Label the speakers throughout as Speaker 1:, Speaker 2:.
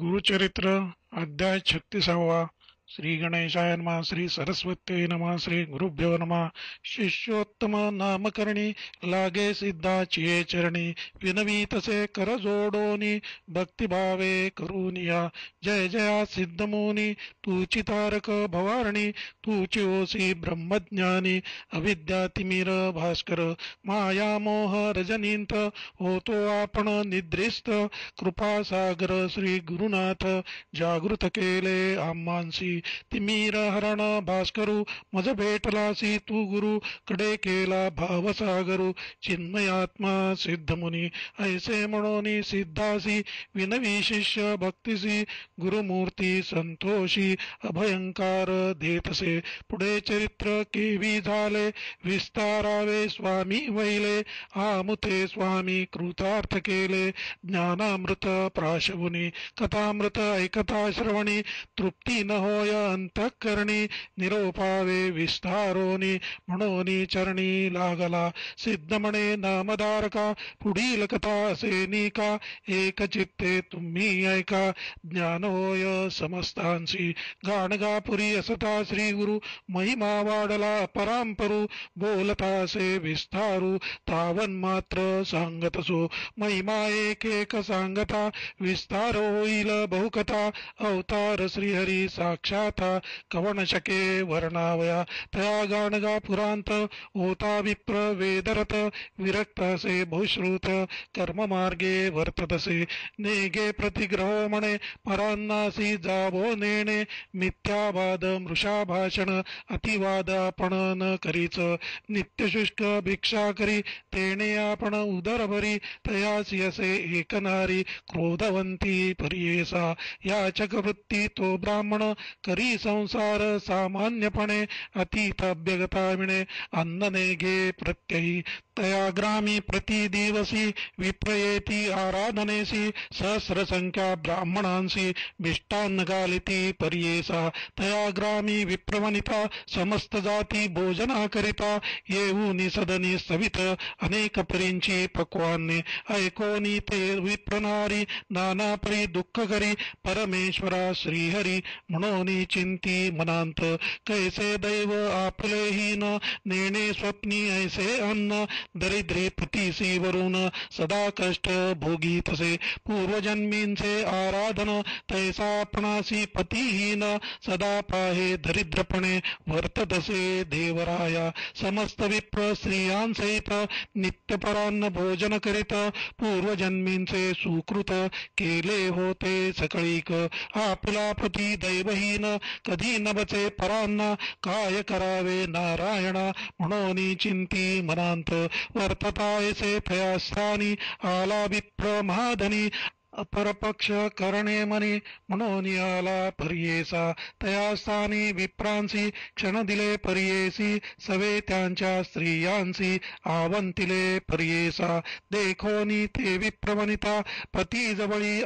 Speaker 1: गुरुचरित्र अध्याय छत्तीसावा श्री गणेशाय नमा श्री सरस्वती नमा श्री गुरुभ्यो नमा शिष्योत्तम नामकरणी लागे सिद्धा चिये चरणी विनवीतसे भक्तिभावे करुनिया जय जया सिद्धमोनी तूची तारक भवारणी तूची ओसी ब्रह्मज्ञानी अविद्यातिमिर भास्कर मायामोह रजनींत होतो आपण निद्रिस्त कृपासागर श्री गुरुनाथ जागृत केले आम्हांसी तिमीर हरण भास्करू मज भेटलासी तू गुरु कडे केला भावसागरू चिन्मयात्मा सिद्धमुनी ऐसे म्हणून सिद्धासी विनवी शिष्य भक्तिसी गुरुमूर्ती संतोषी अभयंकार देतसे पुढे चरित्र केवी झाले विस्तारावे स्वामी वैले आमुते स्वामी कृतार्थ केले ज्ञानामृत प्राशमुनी कथामृत ऐकता श्रवणी तृप्ती न होय होय अंतःकरणी निरोपावे विस्तारोनी म्हणोनी चरणी लागला सिद्धमणे नामधारका पुढील कथा असे का एक चित्ते तुम्ही ऐका ज्ञानोय समस्तांशी गाणगापुरी असता श्री गुरु महिमा वाढला परांपरु बोलतासे असे विस्तारू तावन मात्र सांगतसो महिमा एक एक सांगता विस्तार होईल बहुकथा अवतार श्रीहरी साक्ष वशाथ कवणशके वर्णावया तया पुरांत ओता विप्र वेदरत असे बहुश्रुत वर्तत वर्ततसे नेगे म्हणे परांनासी जाबो नेणे मिथ्यावाद मृषा भाषण अतिवादापण न करीच नित्यशुष्क भिक्षा करी तेणे आपण उदर भरी तयासी असे एकनारी क्रोधवंती परियेसा याचक वृत्ती तो ब्राह्मण तरी संसार सामान्यपणे अतीत अभ्यगताविणे अन्न घे प्रत्ययी तया ग्रामी प्रतिदिवसी विप्रयेति आराधनेसी सहस्रसंख्या ब्राह्मणांसी मिष्टान्नगालिती पर्येसा तया ग्रामी विप्रवनिता समस्त जाती भोजनाकरिता येऊनी सदनि सवित अनेक परींची पक्वान्ने ऐकोनि ते विप्रनारी नानापरि दुःख करी परमेश्वरा श्रीहरी म्हणोनी चिंती मनांत कैसे दैव आपलेही न नेणे स्वप्नी ऐसे अन्न दरिद्रे वरून सदा कष्ट भोगी तसे पूर्वजन्मींचे आराधन तैसा पतीहीन सदा पाहे दरिद्रपणे वर्ततसे देवराया समस्त विप्र स्त्रियांसहित नित्यपरान्न भोजन करीत पूर्वजन्मींचे सुकृत केले होते सकळीक आपला पती दैवहीन कधी नवचे परांना काय करावे नारायण म्हणून चिंती मनांत आला विप्र आलाभिप्रमाधनि अपरपक्ष करणे मनी म्हणून आला तया स्थानी विप्रांसी क्षण दिले परियेसी सवे त्यांच्या स्त्रियांसी आवंतिले पर्येसा देखोनी ते विप्रमनिता पती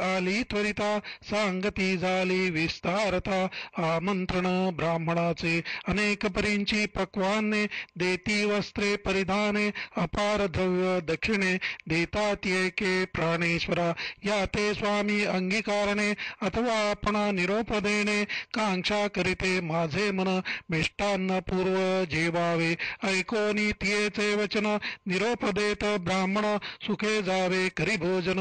Speaker 1: आली त्वरिता सांगती झाली विस्तारता आमंत्रण ब्राह्मणाचे अनेक परींची पक्वाने देती वस्त्रे परिधाने अपारधव्य दक्षिणे देतात एके प्राणेश्वरा या ते स्वामी अंगीकारणे अथवा आपण निरोप देणे कांक्षा करीते माझे मन मिष्टान्न पूर्व जेवावे ऐकोनी तियेचे वचन निरोप देत ब्राह्मण सुखे जावे करी भोजन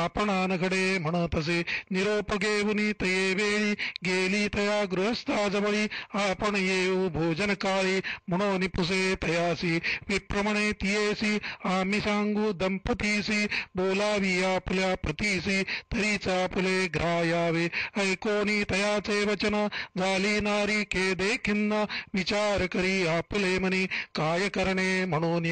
Speaker 1: आपणानकडे म्हणतसे निरोप तये वेळी गेली तया गृहस्थाजवळी आपण येऊ भोजन काळी म्हणून पुसे तयासी विप्रमणे तियेसी आम्ही सांगू दंपतीसी बोलावी आपल्या प्रतीसी तरीचा फुले घ्रायावे ऐकोनी तयाचे वचन झाली नारी के देखिन्ना विचार करी आपले मनी काय करणे म्हणून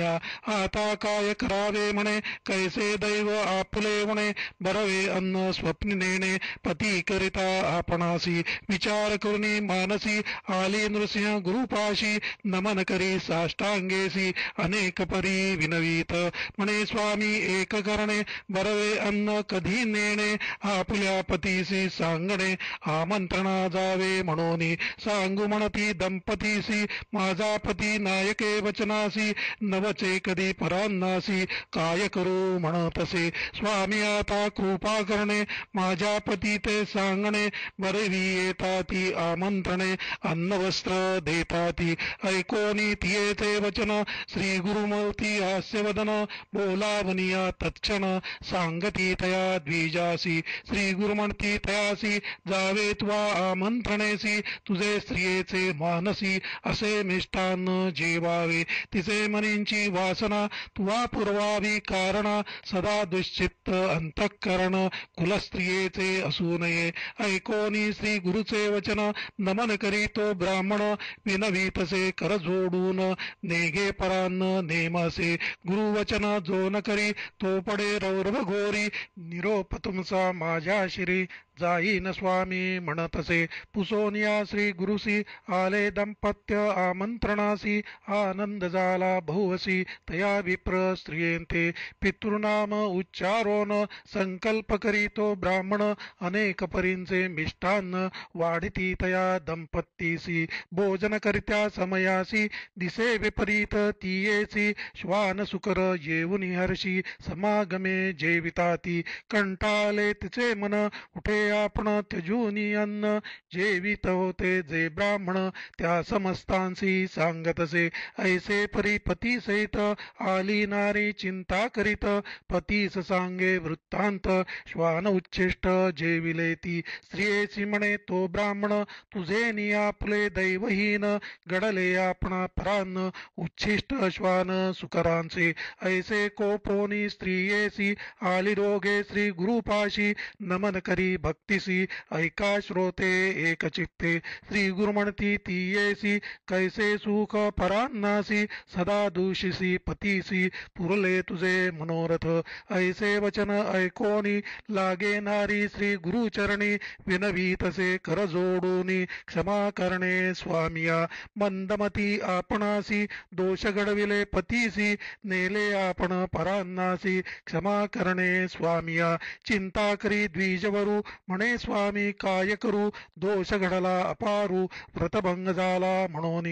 Speaker 1: आता काय करावे म्हणे कैसे दैव आपले म्हणे बरवे अन्न स्वप्न नेणे पती करिता आपणासी विचार करुणी मानसी आली नृसिंह गुरुपाशी नमन करी साष्टांगेसी अनेक परी विनवीत म्हणे स्वामी एक करणे बरवे अन्न कधी नेणे आपल्या पतीसी सांगणे आमंत्रणा जावे म्हणून सांगू म्हणती दंपतीसी माझा पती नायके वचनासी नवचे कधी परान्नासी काय करू म्हणतसे स्वामी आता कृपा करणे माझ्या पती ते सांगणे बरवी येता ती आमंत्रणे अन्नवस्त्र देता ती ऐकोनी थियेते वचन श्री गुरुमूर्ती हास्यवदन बोलावनिया तत्क्षण सांगती तया जासी श्री गुरुमंती तयासी जावे त्वा आमंत्रणेसी तुझे स्त्रियेचे मानसी असे मिष्टान जेवावे तिचे मनींची वासना तुवा पुरवावी कारणा सदा दुश्चित्त अंतःकरण कुलस्त्रियेचे असू नये ऐकोनी श्री गुरुचे वचन नमन करीतो ब्राह्मण विनवीतसे कर जोडून नेगे परान नेमसे गुरुवचन जो न करी तो पडे रौरव घोरी निरोप तुमचा माझ्या श्री जाईन स्वामी म्हणतसे पुसोनिया श्री गुरुसी आले दंपत्य आमंत्रणासी आनंद झाला भोवसी तया विप्र स्त्रियेंते पितृनाम उच्चारोन संकल्प करीतो ब्राह्मण अनेक परींचे मिष्टान्न वाढिती तया दंपतीसी भोजन करित्या समयासी दिसे विपरीत तियेसी श्वान सुकर हर्षी समागमे जेविताती कंटाले तिचे मन उठे आपण त्यजून अन्न वित होते जे ब्राह्मण त्या समस्तांसी सांगतसे ऐसे परी पती सहित आली नारी चिंता करीत पतीस सांगे वृत्तांत श्वान उच्चिष्ट जेविले ती स्त्रियेची म्हणे तो ब्राह्मण तुझे नि आपले दैवहीन घडले आपणा परान उच्छिष्ट श्वान सुकरांचे ऐसे कोपोनी स्त्रियेसी आली रोगे श्री गुरुपाशी नमन करी भक्त भक्तिसी ऐका श्रोते एक चित्ते श्री गुरुमणती तीयेसी कैसे सुख परान्नासी सदा दूषिसी पतीसी पुरले तुझे मनोरथ ऐसे वचन ऐकोनी लागे नारी श्री गुरुचरणी विनवी तसे कर जोडोनी क्षमा करणे स्वामिया मंदमती आपणासी दोष घडविले पतीसी नेले आपण परान्नासी क्षमा करणे स्वामिया चिंता करी द्विजवरू म्हणे स्वामी काय करू दोष घडला अपारू व्रतभंग झाला म्हणून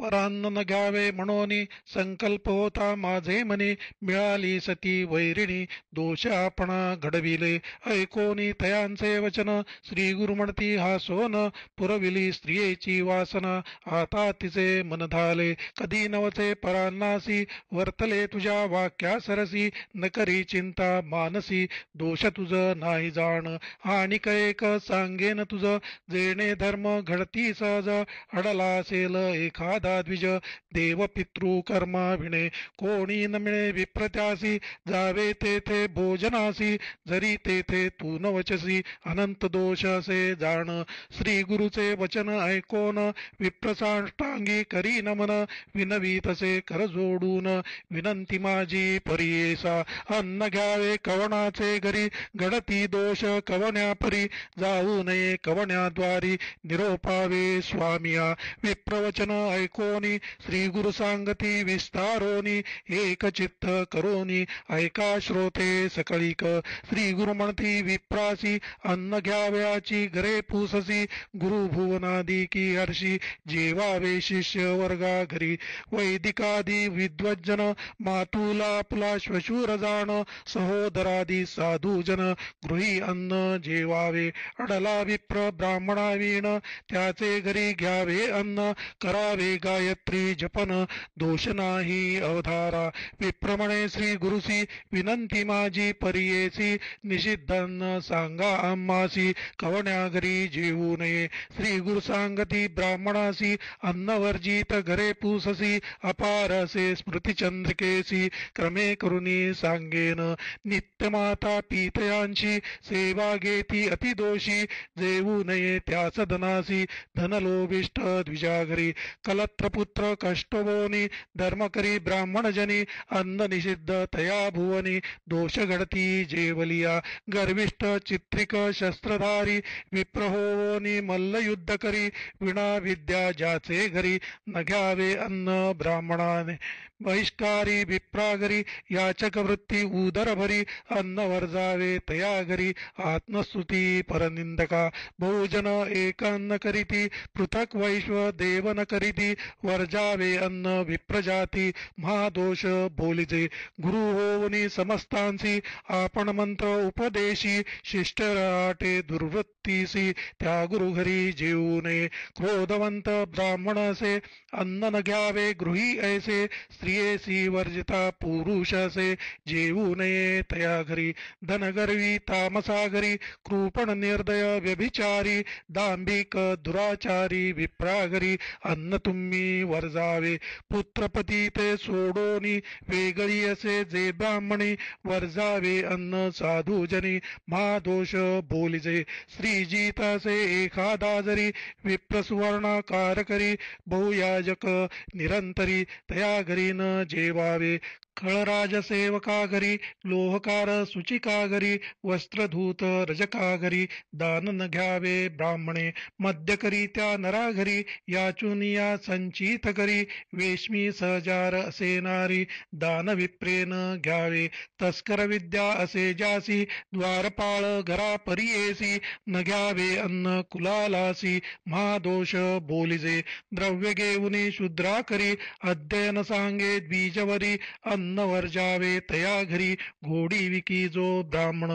Speaker 1: परान्न न घ्यावे म्हणून संकल्प होता माझे मने मिळाली सती वैरिणी दोष आपण घडविले ऐकोनी तयांचे वचन श्री गुरु म्हणती हा सोन पुरविली स्त्रियेची वासना आता तिचे मन धाले कधी नवचे परान्नासी वर्तले तुझ्या वाक्या सरसी न करी चिंता मानसी दोष तुझ नाही जाण आणि एक सांगेन तुझ जेणे धर्म घडती सहज अडला असेल एखादा जाता द्विज देव पितृ कर्माभिणे कोणी नमिळे विप्रत्यासी जावे तेथे भोजनासी जरी तेथे तू न वचसी अनंत दोष असे जाण श्री गुरुचे वचन ऐकोन विप्रसाष्टांगी करी नमन विनवी तसे कर जोडून विनंती माझी परियेसा अन्न घ्यावे कवणाचे घरी घडती दोष कवण्या परी जाऊ नये कवण्याद्वारी निरोपावे स्वामिया विप्रवचन ऐकून कोणी श्री गुरु सांगती विस्तारोनी एक चित्त करोनी ऐका श्रोते सकळीक श्री गुरु म्हणती विप्रासी अन्न घ्याव्याची घरे पुससी गुरु भुवनादी की हर्षी जेवावे शिष्य वर्गा घरी वैदिकादी विद्वज्जन मातुला पुला श्वशूर जाण सहोदरादी साधूजन गृही अन्न जेवावे अडला विप्र ब्राह्मणावीण त्याचे घरी घ्यावे अन्न करावे गायत्री जपन दोष नाही अवधारा विप्रमणे श्री गुरुसी विनंती माझी परियेसी निषिद्धांना सांगा आम्हासी कवण्यागरी जेवू नये श्री गुरु सांगती ब्राह्मणासी अन्नवर्जित घरे पूससी अपारसे चंद्रकेसी क्रमे करुणी सांगेन माता पीतयांशी सेवा घेती अतिदोषी जेवू नये त्या सदनासी धनलोभिष्ट द्विजाघरी कलत पुत्र कष्टभोवनी धर्मकरी ब्राह्मणजनी निषिद्ध तया भुवनी दोष घडती जेवलिया गर्विष्ट चित्रिक शस्त्रधारी विप्रहोनी मल्लयुद्ध करी विणा विद्या जाचे घरी न घ्यावे अन्न ब्राह्मणाने बहिष्कारी विप्रागरी याचकवृत्ती उदरभरी अन्नवर्जावे तयागरी आत्मस्तुती परनिंदका बहुजन एकान्न करीती पृथक वैश्व देवन करीती वर्जावे अन्न विप्रजाती महादोष बोलिजे गुरु होवनी समस्तांसी आपण मंत्र उपदेशी शिष्टराटे दुर्वृत्तीसी त्या घरी जेऊ नये क्रोधवंत ब्राह्मण असे अन्न न घ्यावे गृही ऐसे स्त्रियेसी वर्जिता पुरुषसे जेऊ नये तया घरी धनगर्वी तामसागरी कृपण निर्दय व्यभिचारी दांभिक दुराचारी विप्रागरी अन्न तुम्ही वर्जावे पुत्रपती ते सोडोनी वेगळी असे जे ब्राह्मणी वर्जावे अन्न साधूजनी महादोष बोलिजे श्रीजीतासे एखादा जरी विप्रसुवर्णाकारकरी बहुयाजक निरंतरी तया घरी जेवावे खळराज सेवका घरी लोहकार सुचिका घरी वस्त्रधूत रजका दानन घ्यावे ब्राह्मणे मद्य करी त्या नराघरी याचुनिया संचित करी वेश्मी सहजार असे नारी दान विप्रेन घ्यावे तस्कर विद्या असे जासी द्वारपाळ घरा परियेसी न घ्यावे अन्न कुलालासी महादोष बोलिजे द्रव्य घेऊनी करी अध्ययन सांगे द्विजवरी अन्न अन्न वर्जावे तया घरी घोडी विकी जो ब्राह्मण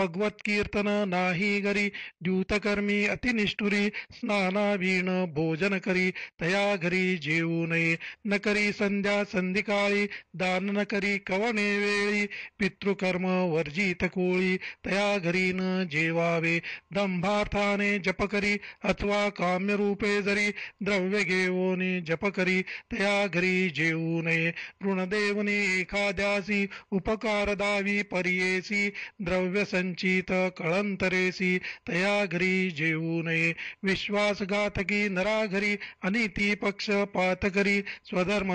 Speaker 1: भगवत कीर्तन नाही घरी द्यूतकर्मी अतिनिष्ठुरी स्नानावीण भोजन करी तया घरी जेऊ नये न करी संध्या संधिकाळी दान न करी कवणे वेळी पितृकर्म वर्जित कोळी तया घरी न जेवावे दंभार्थाने जप करी अथवा काम्यरूपे जरी द्रव्य घेऊन जप करी तया घरी जेऊ नये ऋणदेवने एखाद्यासी उपकारदावी परियेसी द्रव्य संचित कळंतरेसी तया घरी जेवू नये विश्वासघातकी नराघरी अनिती पक्ष पातकरी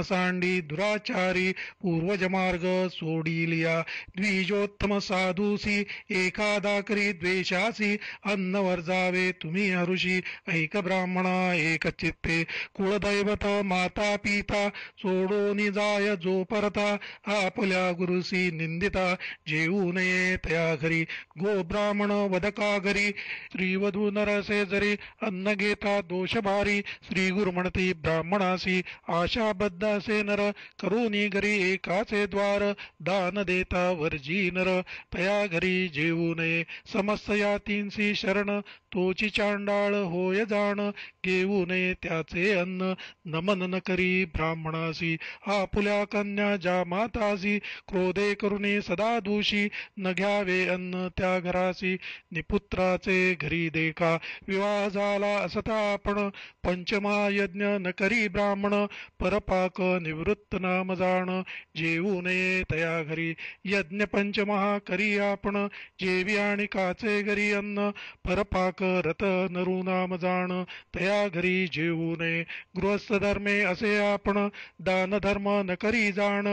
Speaker 1: सांडी दुराचारी पूर्वजमार्ग सोडिलिया द्विजोत्तम साधूसी एकादाकरी करी द्वेषासी अन्न वर्जावे तुम्ही हरुषी ऐक ब्राह्मणा एक चित्ते कुळदैवत माता पिता सोडोनी जाय जो परता आपल्या गुरुसी निंदिता जेऊ नये तया घरी गो ब्राह्मण वदका घरी वधू नरसे जरी अन्न घेता दोष भारी श्री गुरु म्हणती ब्राह्मणासी आशा असे नर करुणी घरी एकाचे द्वार दान देता वर्जी नर तया घरी जेऊ नये या तीनसी शरण तोची चांडाळ होय जाण घेऊ नये त्याचे अन्न नमन न करी ब्राह्मणासी आपुल्या कन्या जा मातासी क्रोधे करुणे सदा दोषी न घ्यावे अन्न त्या घरासी निपुत्राचे घरी देखा विवाह झाला असता आपण पंचमा यज्ञ न करी ब्राह्मण परपाक निवृत्त नाम जाण जेवू नये तया घरी यज्ञ पंचमहा करी आपण जेवी आणि काचे घरी अन्न परपाक रत नरु नाम जाण तया घरी जेवू नये गृहस्थ धर्मे असे आपण दान धर्म न करी जाण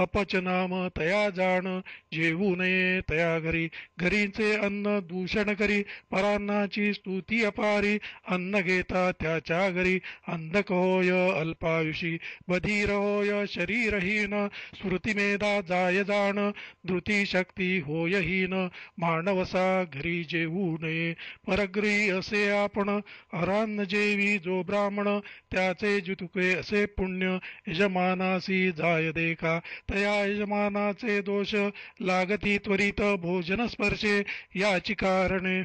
Speaker 1: अपचनाम तया जाण जेवू नये तया घरी घरीचे अन्न दूषण करी परान्नाची स्तुती अपारी अन्न घेता त्याच्या घरी अंधक होय अल्पायुषी बधीर होय शरीरहीन स्मृतिमेधा जाय जाण धृती शक्ती होयहीन मानवसा घरी जेवू नये परग्री असे आपण हरान्न जेवी जो ब्राह्मण त्याचे जुतुके असे पुण्य यजमानासी जाय देखा तया यजमानाचे दोष लागती त्वरित भोजन स्पर्शे याची कारणे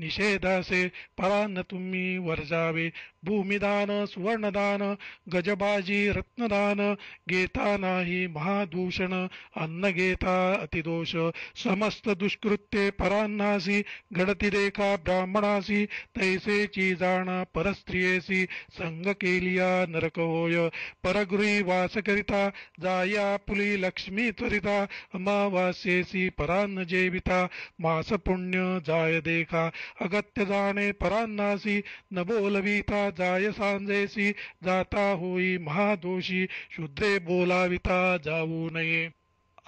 Speaker 1: निषेधासे परान तुम्ही वर्जावे भूमिदान सुवर्णदान गजबाजी रत्नदान घेता नाही महादूषण अन्न घेता अतिदोष समस्त दुष्कृत्ये परान्नासी घडती रेखा ब्राह्मणासी तैसेची जाणा परस्त्रियेसी संग केलिया नरक होय परगृही वास करिता जाया लक्ष्मी त्वरिता अमावास्येसी परान्न जेविता मास पुण्य जाय देखा अगत्य जाणे परान्नासी बोलविता जाय सांजेसी जाता होई महादोषी शुद्रे बोलाविता जाऊ नये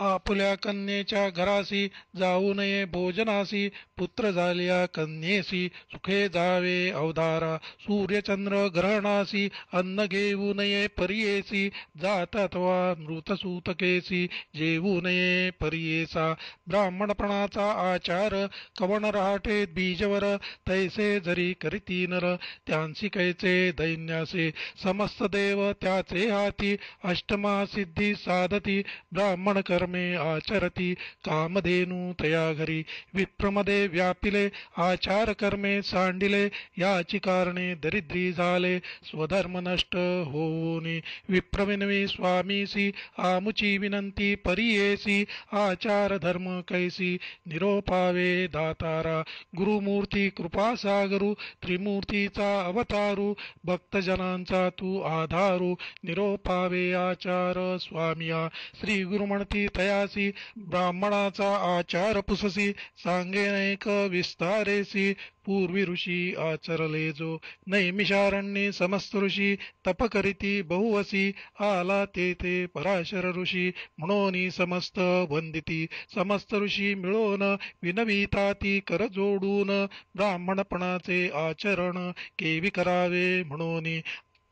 Speaker 1: आपुल्या कन्येच्या घरासी जाऊ नये भोजनासी पुत्र झाल्या कन्येसी सुखे जावे अवधारा सूर्यचंद्र ग्रहणासी अन्न घेऊ नये परियेसी अथवा मृतसूतकेसी जेवू नये परियेसा ब्राह्मणपणाचा आचार कवण बीजवर तैसे जरी करीती नर त्यांसी कैचे दैन्यासे समस्त देव त्याचे हाती अष्टमा सिद्धी साधती ब्राह्मण कर्म परमे आचरती कामधेनु तया घरी विप्रमदे व्यापिले आचार कर्मे सांडिले याची कारणे दरिद्री झाले स्वधर्म नष्ट होऊनी विप्रविनवी स्वामीसी आमुची विनंती परियेसी आचार धर्म कैसी निरोपावे दातारा गुरुमूर्ती सागरु त्रिमूर्तीचा अवतारू भक्तजनांचा तू आधारु निरोपावे आचार स्वामिया श्री गुरुमणती तयासी ब्राह्मणाचा आचार पुससी सांगे सांगेनैक विस्तारेसी पूर्वी ऋषी आचरले जो नैमिषारण्ये समस्त ऋषी तप करीती बहुवसी आला ते ते पराशर ऋषी म्हणून समस्त वंदिती समस्त ऋषी मिळून विनविता ती कर जोडून ब्राह्मणपणाचे आचरण केवी करावे म्हणून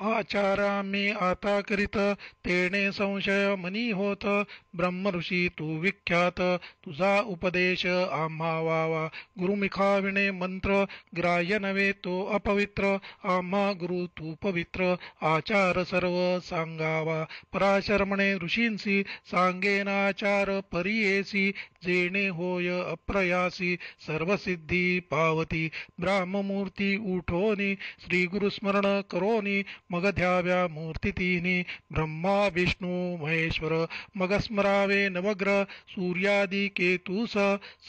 Speaker 1: आचारा मी आता करीत तेणे संशय मनी होत ऋषी तू विख्यात तुझा उपदेश आम्हा वावा गुरुमिखाविणे मंत्र ग्राह्य नवे तो अपवित्र आम्हा गुरु तू पवित्र आचार सर्व सांगावा पराशर्मणे ऋषींसी ऋषींसी सांगेनाचार परियेसी जेणे होय अप्रयासी सर्वसिद्धी पावती ब्राह्ममूर्ती उठोनी श्री स्मरण करोनी मग ध्याव्या मूर्तितीनी ब्रह्मा विष्णु महेश्वर मग स्मरावे नवग्रह सूर्यादी केतूस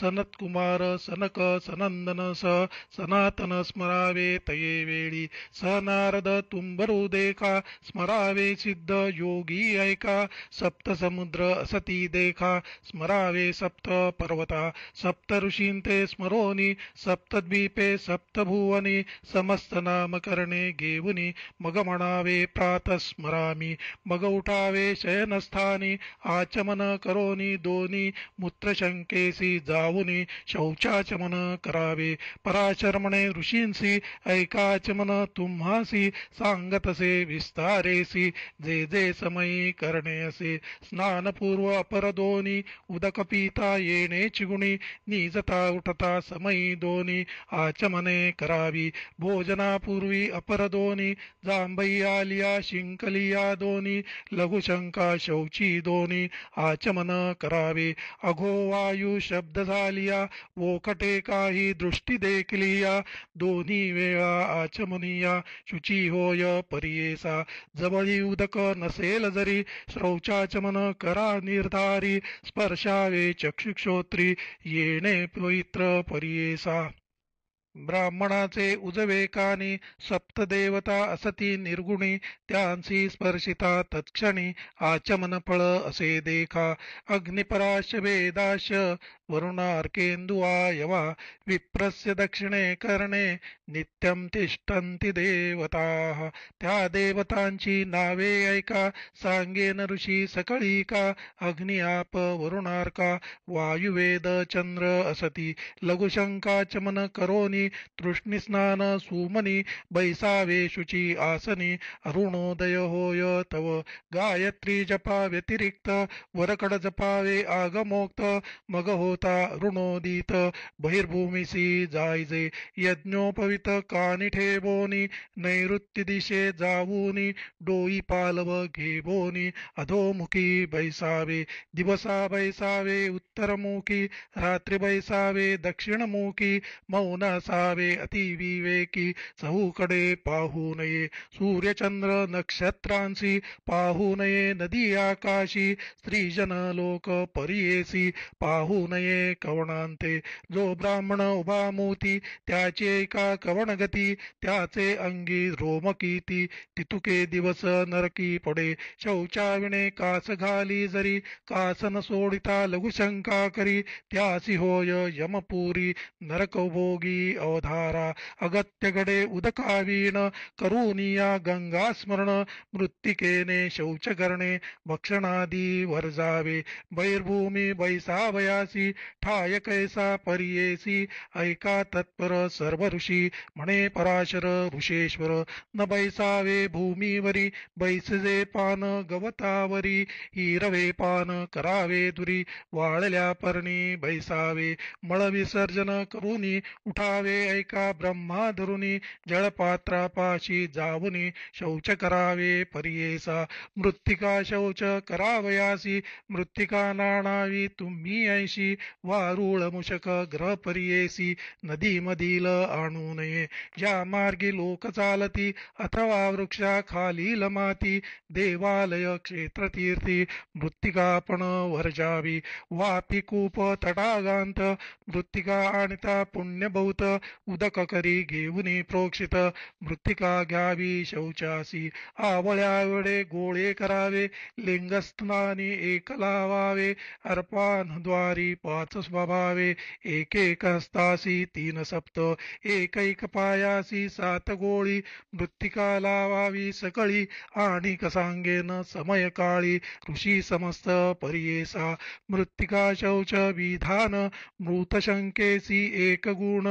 Speaker 1: सनत्कुमार सनक सनंदन स सनातन स्मरावे तये वेळी स नारद देखा स्मरावे सिद्ध योगी ऐका सप्त समुद्र असती देखा स्मरावे सप्त पर्वता सप्त ऋषीं ते स्मरोनि सप्तद्वीपे सप्तभुवनि समस्तनामकरणे गेवुनि मगमणावे प्रातः स्मरामि उठावे शयनस्थानि आचमन करोनि दोनि मूत्रशङ्केसि जावुनि शौचाचमन करावे पराचरमणे ऋषींसि ऐकाचमन तुम्हासी सांगतसे विस्तारेसी जे जे समयी करणे असे स्नानपूर्व अपरदोनी उदकपीता येणेची गुणी निजता उठता समयी दोनी आचमने करावी भोजनापूर्वी अपर दोनी जांभई आलिया शिंकलिया दोनी लघुशंका शौची दोनी आचमन करावे अघो वायू शब्द झालिया वोकटे काही दृष्टी देखलिया दोन्ही वेळा आचमनिया शुची होय परियेसा जवळी उदक नसेल जरी शौचाचमन करा निर्धारी स्पर्शावे चक्र क्षिक्षोत्री येणे पवित्र ब्राह्मणाचे उजवे कानी देवता असती निर्गुणी त्यांची स्पर्शिता तत्क्षणी आचमन फळ असे देखा अग्निपराश वेदाश वरुणार्केन्दुवायवा विप्रस्य दक्षिणे कर्णे नित्यं तिष्ठन्ति देवताः त्या देवतांची नावे ऐका सांगेन ऋषी सकळी का अग्नियाप वरुणार्का वायुवेद चंद्र असती लघुशंका चमन करोनी तृष्णिस्नान सुमनी शुचि आसनी अरुणोदय होय तव गायत्री जपा व्यतिरिक्त वरकड जपावे आगमोक्त मगहो देवता ऋणोदित बहिर्भूमीसी जायजे यज्ञोपवित कानिठे बोनी नैऋत्य दिशे जाऊनी डोई पालव घेबोनी अधोमुखी बैसावे दिवसा बैसावे उत्तरमुखी रात्री बैसावे दक्षिणमुखी मौन असावे अतिविवेकी चहूकडे पाहू नये सूर्यचंद्र नक्षत्रांशी पाहू नये नदी आकाशी स्त्रीजन लोक परियेसी पाहू नये ये कवणांते जो ब्राह्मण उभा मूती त्याचे का कवण गती त्याचे अंगी रोम कीती तितुके दिवस नरकी पडे शौचाविणे कास घाली जरी कासन सोडिता लघुशंका करी त्यासी होय यमपुरी भोगी अवधारा अगत्यगडे उदकावीण करुनिया गंगा स्मरण मृत्तिकेने शौच करणे भक्षणादी वर्जावे बैर्भूमी वैसावयासी ठाय कैसा परियेसी ऐका तत्पर सर्व ऋषी म्हणे पराशर ऋषेश्वर न बैसावे भूमीवरी बैसजे पान गवतावरी हिरवे पान करावे दुरी वाळल्या पर्णी बैसावे मळ विसर्जन करुनी उठावे ऐका ब्रह्मा धरुनी जळपात्रापाशी जावनी शौच करावे परियेसा मृत्तिका शौच करावयासी मृत्तिका नाणावी तुम्ही ऐशी वारुळ मुशक ग्रह परियेसी नदी मधील आणू नये ज्या मार्गी लोक चालती अथवा वृक्षा खालील माती देवालय तीर्थी मृत्तिकापण वर्जावी वापी कूप तटागांत मृत्तिका आणता बहुत उदक करी घेऊनी प्रोक्षित मृत्तिका घ्यावी शौचासी आवळ्यावेळे गोळे करावे लिंगस्थानी एक लावावे अर्पानद्वारी पा तवाच स्वभावे एक एक हस्तासी तीन सप्त एक एक पायासी सात गोळी मृत्तिका लावावी सकळी आणि कसांगेन समय काळी ऋषी समस्त परियेसा मृत्तिका शौच विधान मृतशंकेसी एक गुण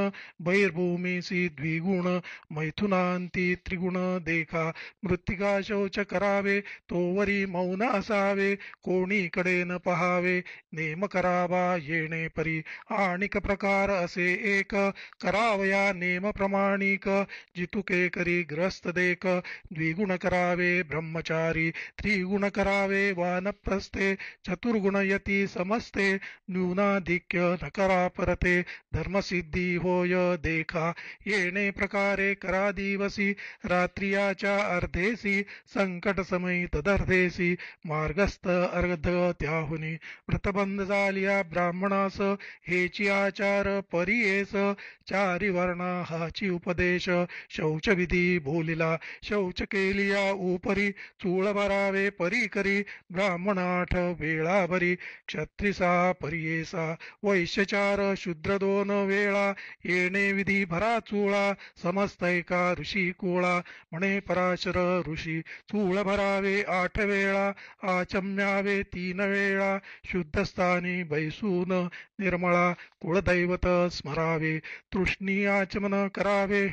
Speaker 1: बैर्भूमीसी द्विगुण मैथुनांती त्रिगुण देखा मृत्तिका शौच करावे तोवरी मौन असावे कोणीकडे न पहावे नेम करावा येणे परी आणिक प्रकार असे एक करावया नेम प्रमाणिक जितुके करी ग्रस्त देख द्विगुण करावे ब्रह्मचारी त्रिगुण करावे वानप्रस्थे चतुर्गुण यती समस्ते न्यूनाधिक्य नकरा परते धर्मसिद्धी होय देखा येणे प्रकारे करा दिवसी रात्रियाच्या अर्धेसी संकट समयी तदर्धेसी मार्गस्थ अर्ध त्याहुनी व्रतबंध झालिया ब्राह्मण ब्राह्मणास हेची आचार परियेस चारी वर्णा हाची उपदेश विधी बोलिला शौच केलिया उपरी चूळ भरावे परी करी ब्राह्मणाठ वेळा भरी क्षत्रिसा परियेसा वैश्यचार शुद्र दोन वेळा येणे विधी भरा चूळा एका ऋषी कोळा म्हणे पराशर ऋषी चूळ भरावे आठ वेळा आचम्यावे तीन वेळा शुद्धस्थानी बैसूर निर्मळा कुळदैवत स्मरावे तृष्णी आचमन करावे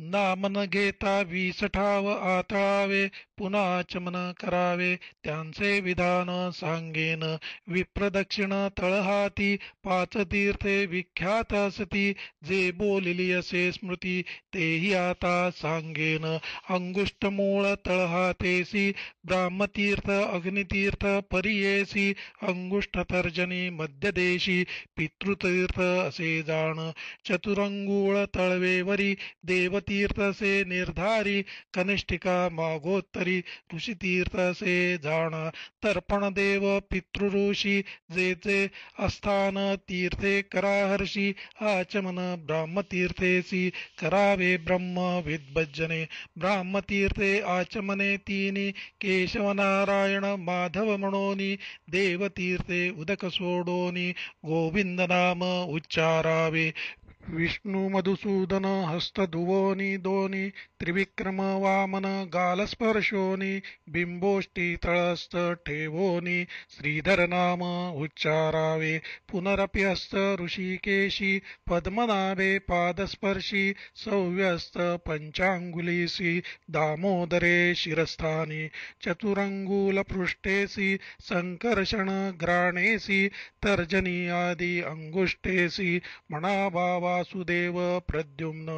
Speaker 1: नामन घेता विसठाव आतळावे पुन्हा चमन करावे त्यांचे विधान सांगेन विप्रदक्षिण तळहाती पाच तीर्थे विख्यात असती जे बोलिली असे स्मृती तेही आता सांगेन अंगुष्टमूळ तळहातेसी ब्राह्मतीर्थ अग्नितीर्थ परियेसी अंगुष्ठतर्जनी मध्यदेशी पितृतीर्थ असे जाण चतुरंगूळ तळवेवरी देवती तीर्थसे निर्धारी कनिष्ठिका मागोत्तरी ऋषितीर्थसे जाण तर्पण देव पितृऋषी जे जे अस्थान तीर्थे कराहर्षी आचमन ब्राह्मतीर्थेसी करावे ब्रह्म विद्भजने ब्राह्मतीर्थे आचमने तीनी केशवनारायण माधव देव देवतीर्थे उदक सोडोनी गोविंद नाम उच्चारावे विष्णु विष्णुमधुसूदन हस्तधुवोनी दोनी त्रिविक्रम वामन तळस्त ठेवोनी श्रीधर नाम उच्चारावे पुनरपि हस्त ऋषिकेशी पद्मनाभे पादस्पर्शी सव्यस्त पंचांगुलीसी दामोदरे शिरस्थानि ग्राणेसी तर्जनी आदि अङ्गुष्ठेसि मणाभावा वासुदेव प्रद्युम्न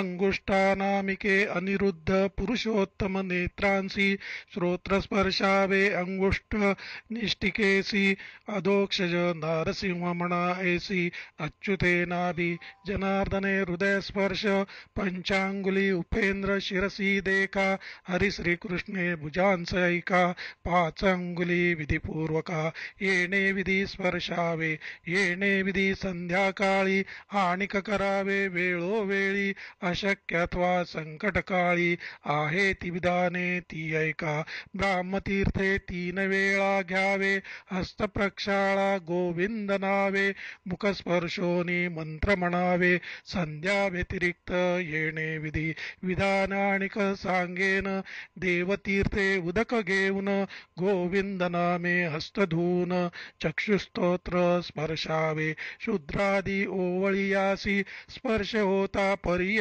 Speaker 1: अंगुष्ठानामिके अनिरुद्ध पुरुषोत्तम नेत्रांसी श्रोत्रस्पर्शावे अंगुष्ठ निष्टिकेसी अदोक्षज नारसिंह म्हणा ऐसी अच्युते नाभि जनार्दने हृदयस्पर्श पञ्चाङ्गुली उपेंद्र शिरसि देखा हरिश्रीकृष्णे भुजांसैका पाचांगुली विधिपूर्वका येणे विधि स्पर्शावे येणे विधि संध्याकाळी आणि अधिक करावे वेळोवेळी अशक्यत्वा संकटकाळी आहे ती विधाने ती ऐका ब्राह्मतीर्थे तीन वेळा घ्यावे हस्तप्रक्षाळा गोविंद नावे मुखस्पर्शोनी मंत्र म्हणावे संध्या व्यतिरिक्त येणे विधी विधानानिक सांगेन देवतीर्थे उदक घेऊन गोविंद हस्तधून चक्षुस्तोत्र स्पर्शावे शूद्रादी ओवळियास येसी स्पर्श होता परी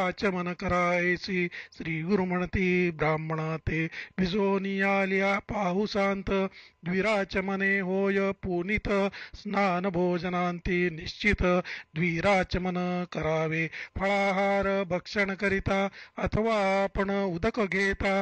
Speaker 1: आचमन करायसी श्री गुरु म्हणती ब्राह्मणा ते भिजोनी आलिया शांत द्विराचमने होय पुनित स्नान भोजनांती निश्चित द्विराचमन करावे फळाहार भक्षण करिता अथवा आपण उदक घेता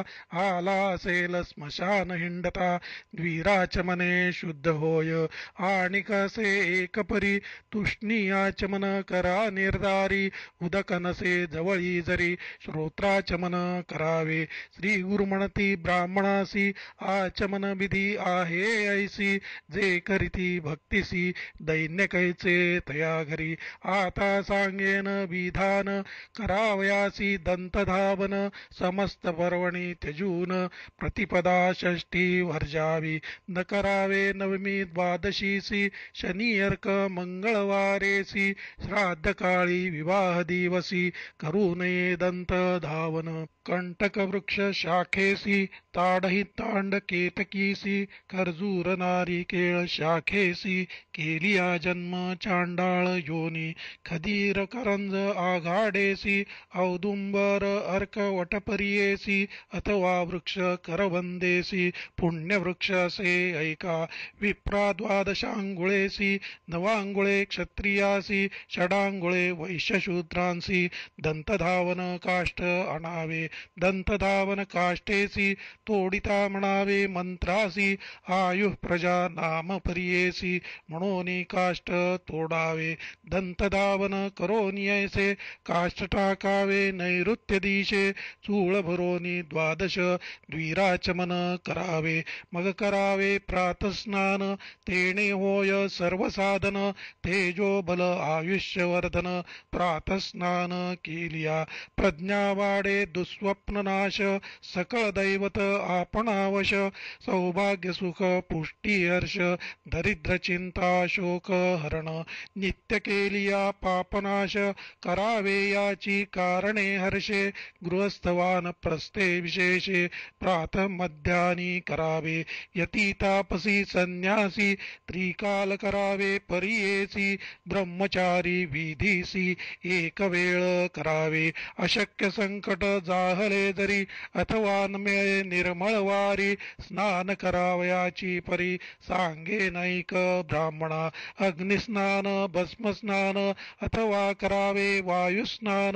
Speaker 1: आला असेल स्मशान हिंडता द्विराचमने शुद्ध होय आणि कसे परी तुष्णी आचमन मन करा निर्धारी उदक नसे जवळी जरी श्रोत्राचमन करावे श्री गुरु म्हणती ब्राह्मणासी आचमन विधी आहे ऐसी जे करीती भक्तिसी दैन्य कैचे तया घरी आता सांगेन विधान करावयासी दंतधावन समस्त पर्वणी त्यजून प्रतिपदा षष्ठी वर्जावी न करावे नवमी द्वादशीसी शनी अर्क मंगळवारेसी श्राद्ध काळी विवाह दिवसी करू नये दंत धावन कंटक वृक्ष शाखेसी ताडही तांड केतकीसी खर्जूर नारी केळ शाखेसी केली जन्म चांडाळ योनी खदीर करंज आघाडेसी औदुंबर अर्क वटपरियेसी अथवा वृक्ष करवंदेसी पुण्यवृक्ष से ऐका विप्रा द्वादशांगुळेसी नवांगुळे क्षत्रियासी षडांगुळे वैश्यशूद्रांसी दंतधावन काष्ठ आणावे दंतधावन काष्ठेसी तोडिता म्हणावे आयुः प्रजा नाम परियेसि मणोनि काष्ठ तोडावे दंतधावन करोनियसे काष्ठ टाकावे नैऋत्य दीशे चूळ द्वादश द्विराचमन करावे मग करावे प्रातस्नान तेणे होय सर्वसाधन तेजो बल आयु आयुष्यवर्धन प्रातस्नान केलिया प्रज्ञावाडे दुःस्वप्ननाश सकळ दैवत आपणावश सौभाग्य सुख हर्ष दरिद्र चिंता शोक हरण नित्य केलिया पापनाश करावे याची कारणे हर्षे गृहस्थवान प्रस्ते विशेषे प्रातः मध्यानी करावे यती तापसी संन्यासी त्रिकाल करावे परियेसी ब्रह्मचार सारी विधीसी एक वेळ करावे अशक्य संकट जाहले जरी अथवा निर्मळ वारी स्नान करावयाची परी सांगे नैक ब्राह्मणा अग्निस्नान भस्मस्नान अथवा करावे वायुस्नान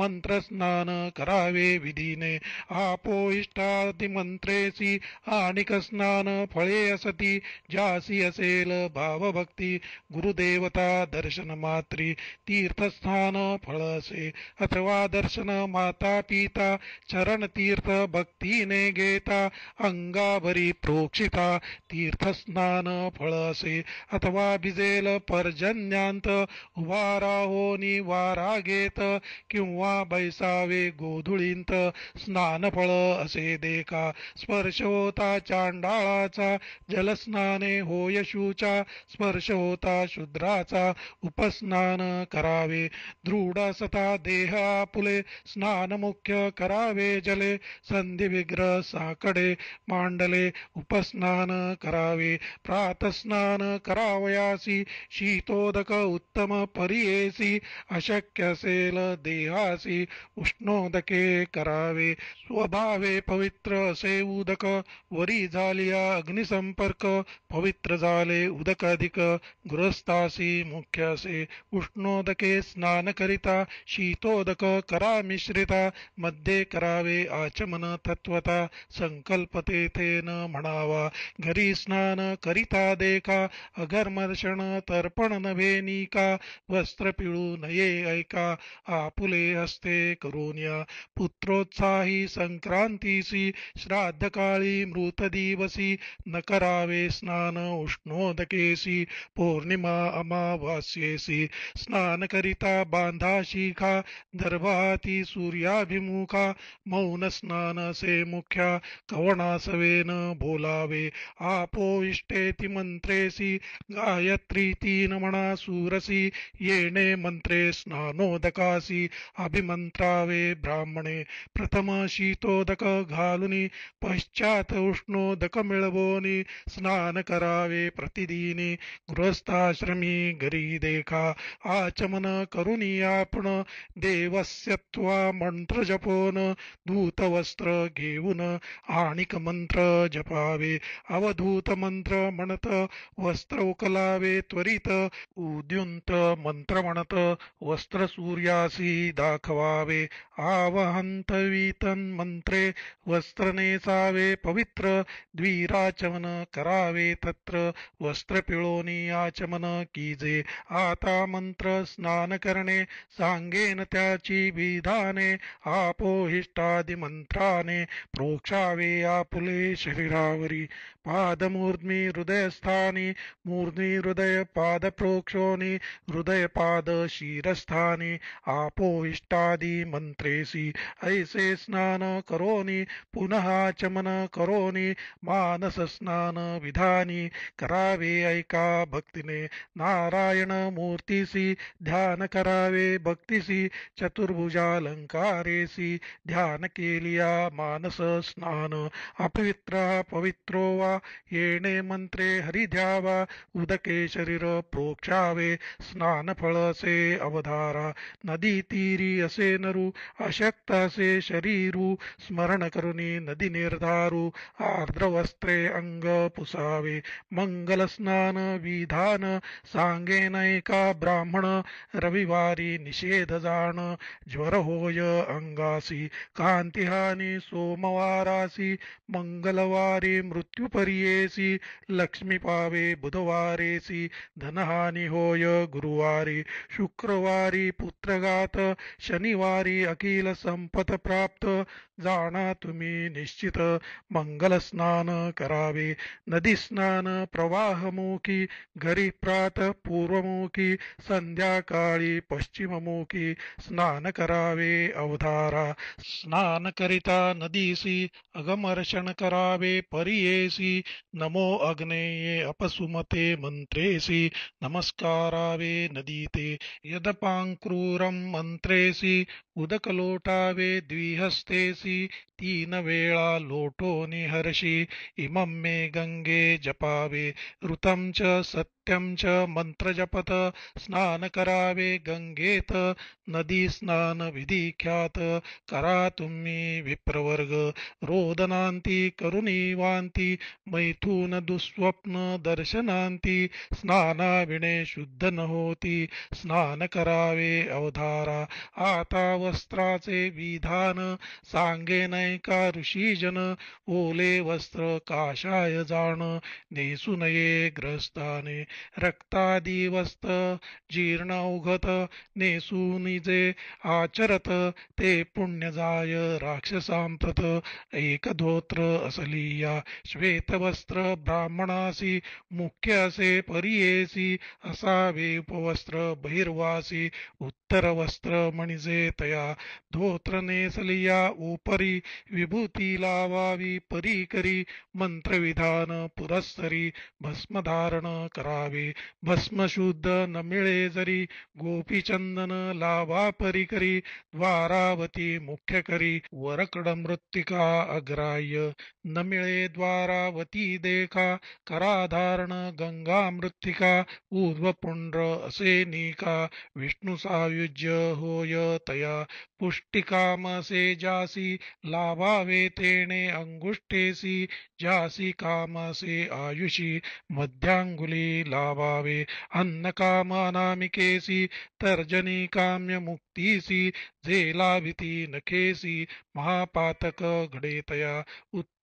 Speaker 1: मंत्रस्नान करावे विधीने आपो इष्टादिमंत्रेसी मंत्रेसी आणिक स्नान फळे असती जासी असेल भावभक्ती गुरुदेवता दर्शन मा मात्री तीर्थस्थान फळसे अथवा दर्शन माता पिता चरण तीर्थ भक्तीने घेता अंगावरी प्रोक्षिता तीर्थस्नान फळसे अथवा भिजेल पर्जन्यांत उभा राहो निवारा घेत किंवा बैसावे गोधुळींत स्नानफळ असे देखा स्पर्श होता चांडाळाचा जलस्नाने होय शूचा स्पर्श होता शूद्राचा उपस्नान स्नान करावे दृढ सता देहा पुले स्नान मुख्य करावे जले संधि विग्रह साकडे मांडले उपस्नान करावे प्रातस्नान करावयासी शीतोदक उत्तम परियेसी अशक्य सेल देहासी उष्णोदके करावे स्वभावे पवित्र असे उदक वरी झालिया अग्निसंपर्क पवित्र झाले उदक अधिक गृहस्थासी मुख्य उष्णोदके स्नानकरिता शीतोदक करा मिश्रिता मध्ये करावे आचमन तत्वता संकल्पते तेन म्हणावा घरी स्नान करिता देखा अघर्मर्षण तर्पण नवेनीका वस्त्र पिळू नये ऐका आपुले हस्ते करून्या, पुत्रोत्साही संक्रांतीसी श्राद्धकाळी मृतदिवसी न करावे स्नान उष्णोदकेसी पौर्णिमा अमावास्येसी स्नान करिता बांधा शिखा दर्भाती सूर्याभिमुखा मौन स्नान से मुख्या कवणासवेन बोलावे आपोविष्टेति मंत्रेसी गायत्री तीन सूरसी येणे मंत्रे स्नानोदकासी अभिमंत्रावे ब्राह्मणे प्रथम शीतोदक घालुनी पश्चात उष्णोदक मिळवोनी स्नान करावे प्रतिदिनी गृहस्थाश्रमी घरी देखा आचमन करुणी आपण देवस्यत्वा मंत्र जपोन वस्त्र घेऊन आणिक मंत्र जपावे अवधूत मंत्र म्हणत वस्त्र उकलावे त्वरित उद्युंत मंत्र म्हणत वस्त्र सूर्यासी दाखवावे आवहंत वीतन मंत्रे वस्त्र नेसावे पवित्र द्विराचमन करावे तत्र वस्त्र पिळोनी आचमन कीजे आता मंत्र स्नान करणे सांगेन त्याची विधाने मंत्राने प्रोक्षावे आपुले शरीरावरी पादमूर्ध्नि हृदयस्थानि मूर्ध्नि हृदय पादप्रोक्षोनि हृदयपाद शिरस्थानि इष्टादि मन्त्रेसि ऐसे स्नान करोनि पुनः चमन करोनि स्नान विधानी करावे ऐका भक्तिने नारायण मूर्तिसि ध्यान करावे भक्तिसि चतुर्भुजालङ्कारेसि ध्यान केलिया मानस स्नान अपवित्र पवित्रो वा येणे मंत्रे हरिध्यावा उदके शरीर प्रोक्षावे स्नान फळसे अवधारा नदी तीरी असे नरू अशक्त असे शरीरू स्मरण करुणी नदी निर्धारू वस्त्रे अंग पुसावे मंगल स्नान विधान सांगे नैका ब्राह्मण रविवारी निषेध जाण ज्वर होय अंगासी कांतिहानी सोमवारासी मंगलवारी मृत्यूप पर्येसी लक्ष्मी पावे बुधवारेसी धनहानी होय गुरुवारी शुक्रवारी पुत्रगात शनिवारी अखिल संपत प्राप्त जाणा तुम्ही निश्चित मंगल स्नान करावे नदी स्नान प्रवाहमुखी घरी प्रात पूर्वमुखी संध्याकाळी पश्चिममुखी स्नान करावे अवधारा स्नान करिता नदीसी अगमर्षण करावे परियेसी नमो अग्नेये अपसुमते मन्त्रेसि नमस्कारावे नदीते यदपाङ्क्रूरं मन्त्रेसि उदकलोटावे द्विहस्तेसि तीनवेळा लोटो निहर्षि इमं मे गङ्गे जपावे ऋतं च सत्य नित्यम च मंत्र जपत स्नान करावे गंगेत नदी स्नान विधी ख्यात करा तुम्ही विप्रवर्ग रोदनांती करुणी वांती मैथून दुस्वप्न दर्शनांती स्नानाविणे शुद्ध न होती स्नान करावे अवधारा आता वस्त्राचे विधान सांगे नाही का ऋषीजन ओले वस्त्र काशाय जाण नेसू नये ग्रस्ताने रक्तादिवस्त जीर्ण उघत निजे आचरत ते पुण्यजाय राक्षसांतत असलिया असलीया श्वेतवस्त्र ब्राह्मणासी मुख्य असे परियेसी असावे उपवस्त्र बहिर्वासी वस्त्र म्हणजे तया धोत्र नेसलिया उपरी विभूती लावावी परी करी मंत्रविधान पुरस्सरी भस्मधारण करा भस्म भस्मशुद्ध न मिळे जरी गोपीचंदन लावा परिकरी द्वारावती मुख्य करी वरकड मृत्तिका अग्राह्य न मिळे द्वारावती देखा कराधारण गंगा मृत्तिका पुंड्र असे निका विष्णु सायुज्य होय तया पुष्टिकामसे जासी लाभावे तेने अंगुष्टेसी जासी कामसे आयुषी मध्यांगुली लाभावे अन्न तर्जनी काम्य मुक्तीसी महापातक घडेतया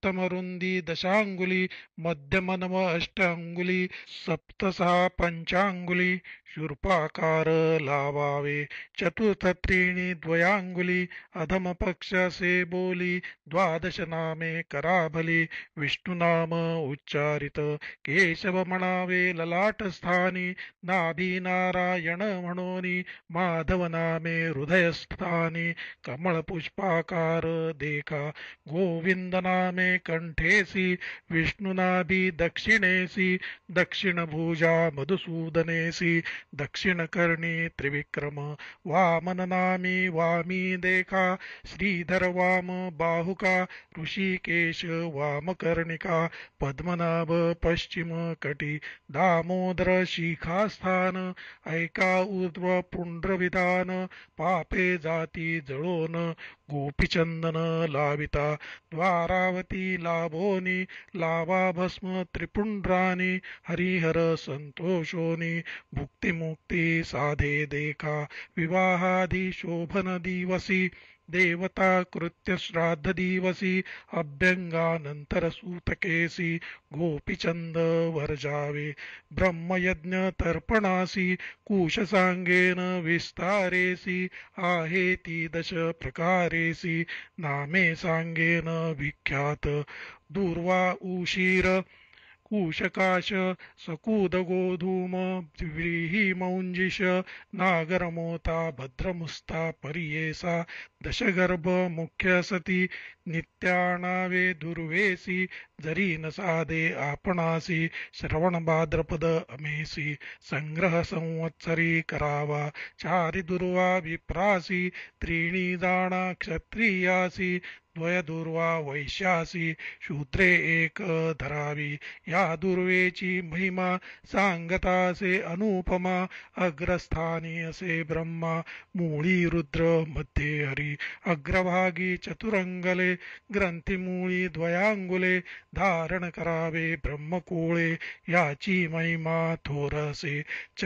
Speaker 1: अस्तमरुंदी दशांगुली अंगुली सप्त सप्तसा पंचांगुली शूर्पाकार लावावे चतुर्थ द्वयांगुली अधम अधमपक्ष से बोली द्वादश नामे कराभली विष्णुनाम उच्चारित केशव म्हणावे ललाटस्थानी नाभी नारायण म्हणोनी माधव नामे हृदयस्थानी पुष्पाकार देखा गोविंद नामे कंठेसी विष्णुनादी दक्षिणेसी दक्षिणभुजा मधुसूदनेसी दक्षिणकर्णी त्रिविक्रम वामननामी वामी देखा श्रीधर वाम बाहुका ऋषिकेश वामकर्णिका पद्मनाभ पश्चिम कटी दामोदर शिखास्थान ऐका ऊर्ध्व पुंड्रविधान पापे जाती जळोन गोपीचंदन लाविता द्वारावती भवती लाभोनी लावा भस्म त्रिपुंड्रानी हरिहर संतोषोनी भुक्तिमुक्ती साधे देखा विवाहाधी शोभन दिवसी देवता कृत्य श्राद्ध दिवसी अभ्यंगानंतर सूतकेसी गोपीचंद वर्जावे ब्रह्मयज्ञ तर्पणासी कूशसांगेन विस्तारेसी आहेती दश प्रकारेसी नामे सांगेन विख्यात दुर्वा उशीर कुशकाश सकूदगोधूम गोधूम मौंजिश नागरमोता भद्रमुस्ता परियेसा दशगर्भ मुख्य सती नित्याणावे दुर्वेसी जरी नसादे आपणासी श्रवणभाद्रपद अमेसी संग्रह संवत्सरी करावा चारिदुर्वा विप्रासी त्रीणी दाणा क्षत्रियासी दुर्वा वैश्यासी शूत्रे एक धरावी या दुर्वेची महिमा सांगता अनुपमा अग्रस्थानी असे ब्रह्मा मूळी रुद्र मध्ये हरी अग्रभागी चतुरंगले ग्रंथिमूळी द्वयांगुले धारण करावे ब्रह्मकोळे याची महिमा थोरसे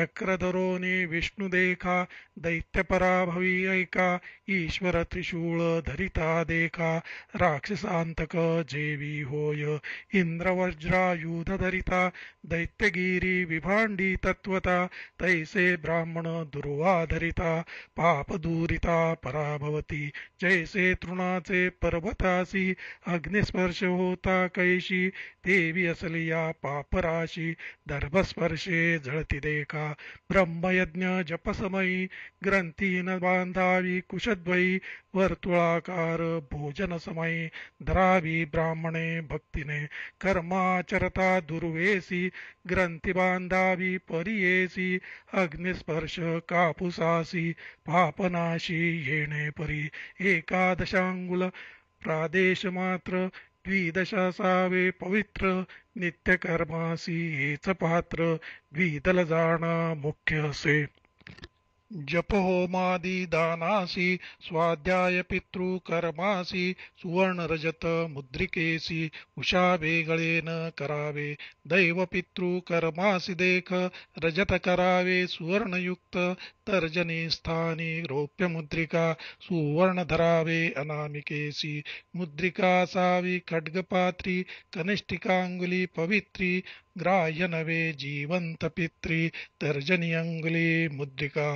Speaker 1: विष्णू विष्णुदेखा दैत्यपराभवी ऐका ईश्वर त्रिशूळ धरिता देखा राक्षसांतक जेवी होय इंद्रवज्रायुधरिता दैत्यगिरी विभांडी तत्वता तैसे ब्राह्मण दुर्वाधरिता पापदूरिता पराभवती जैसे तृणाचे पर्वतासी अग्निस्पर्श होता कैशी देवी असलिया या पापराशी दर्भस्पर्शे झळती देखा ब्रह्मयज्ञ जपसमयी ग्रंथी न बांधावी कुशद्वयी वर्तुळाकार समय धरावी ब्राह्मणे भक्तीने कर्माचरता दुर्वेसी ग्रंथी बांधावी परियेसी अग्निस्पर्श कापुसासी पापनाशी येणे परी एकादशांगुल प्रादेश मात्र द्विदशासावे पवित्र नित्यकर्मासी हेच पात्र द्विदल जाणा मुख्य असे जपहोमादिदानासि सुवर्णरजत मुद्रिकेशी उषा वेगळेन करावे पितृकर्मासि देख रजत करावे सुवर्णयुक्त तर्जने स्थानी रौप्यमुद्रिका सुवर्णधरावे अनामिकेसि मुद्रिका सावि खड्गपात्री कनिष्ठिकाङ्गुली पवित्री ग्रायनवे न जीवन्तपित्री तर्जनी अङ्गुली मुद्रिका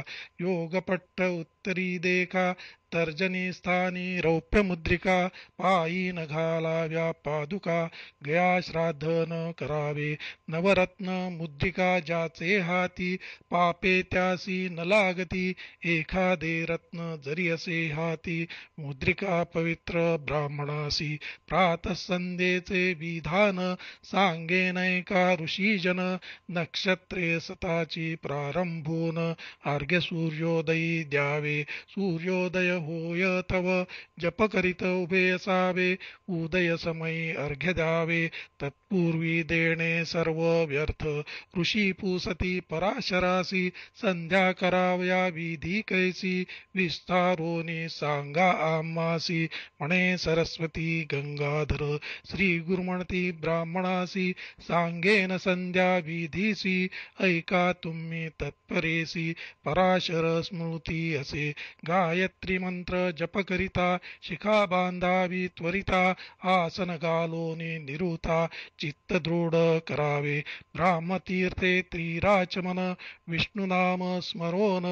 Speaker 1: योगपट्ट उत्तरी देका तर्जनी स्थानी रौप्य मुद्रिका पायी न घालाव्या पादुका गया श्राद्ध करावे नवरत्न मुद्रिका ज्याचे हाती पापे त्यासी न लागती एखादे रत्न जरी असे हाती मुद्रिका पवित्र ब्राह्मणासी प्रातसंदेचे विधान सांगे नैका ऋषीजन नक्षत्रे सताची प्रारंभून अर्घ्य सूर्योदयी द्यावे सूर्योदय होय तव जप करीत उभे असावे उदय समय अर्घ्य द्यावे तत्पूर्वी देणे सर्व व्यर्थ ऋषी पुसती पराशरासी संध्या करावया विधी कैसी विस्तारोनी सांगा आम्हासी म्हणे सरस्वती गंगाधर श्री गुरुमणती ब्राह्मणासी सांगेन संध्या विधीसी ऐका तुम्ही तत्परेसी पराशर स्मृती असे गायत्री मंत्र जप करिता शिखा बांधावी त्वरिता आसन गालोने निरुता चित्त दृढ करावे तीर्थे त्रिराचमन विष्णुनाम स्मरोन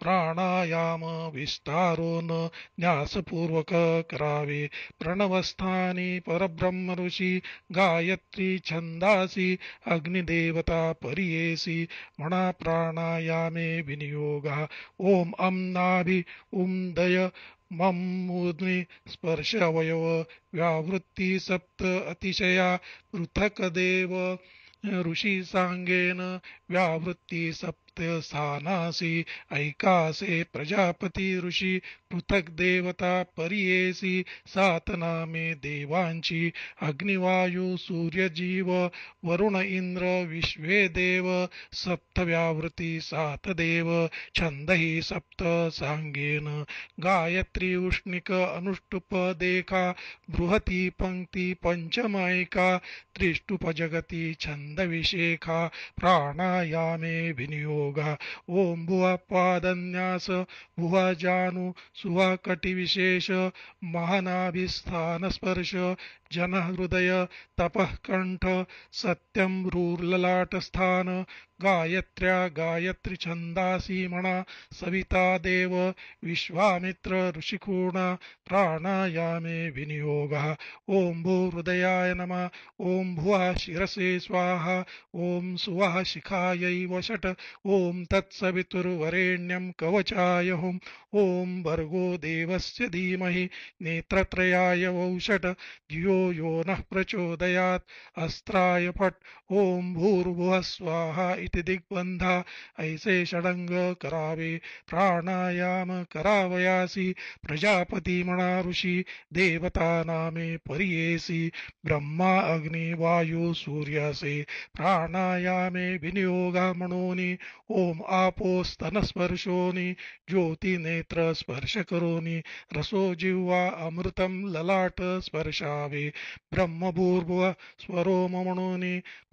Speaker 1: प्राणायाम विस्तारोन न्यासपूर्वक करावे प्रणवस्थानी परब्रह्म ऋषी गायत्री छंदासी अग्निदेवता परियेसी म्हणा प्राणायामे विनियोगा ओम अम्नाभि उम मम्मूर्ध्नि अवयव व्यावृत्ती सप्त अतिशया पृथक देव सांगेन व्यावृत्ती सप्त सानासी स्थानासी ऐकासे प्रजापती ऋषी पृथक देवता परियेसी सात नामे देवांची अग्निवायू सूर्यजीव वरुण इंद्र विश्वे देव सप्तव्यावृती सात देव छंद हि सप्त सांगेन गायत्री उष्णिक अनुष्टुप देखा बृहती पंक्ती पंचमायिका त्रिष्टुप जगती छंद विशेखा प्राणायामे विनियोग होगा ओम भुवा पादन्यास भुवा जानु सुवा कटिविशेष महानाभिस्थानस्पर्श जनहृदय तपः कण्ठ सत्यं रूर्ललाटस्थान गायत्र्या गायत्रिछन्दासि मणा सविता देव विश्वामित्र ऋषिकूणा प्राणायामे विनियोगः ॐ भूहृदयाय नमः ॐ भुवः शिरसे स्वाहा ॐ सुवः शिखायै षट् ॐ तत्सवितुर्वरेण्यं कवचाय हुं ॐ भर्गो देवस्य धीमहि नेत्रत्रयाय वौषट् यो नः प्रचोदयात् अस्त्राय फट् ॐ भूर्भुवः स्वाहा इति दिग्बन्धा ऐसे षडङ्ग करावे प्राणायाम करावयासि प्रजापती म्हणा ऋषी देवता नामे परियेसि ब्रह्मा अग्नि वायु सूर्यसे प्राणायामे विनियोग मनोनी ओम आपो स्तनस्पर्शोनि ज्योतिनेत्र स्पर्श करोनि रसो जिह्वा अमृतं ललाट स्पर्शावे ब्रह्मपूर्व स्वरोम म्हणून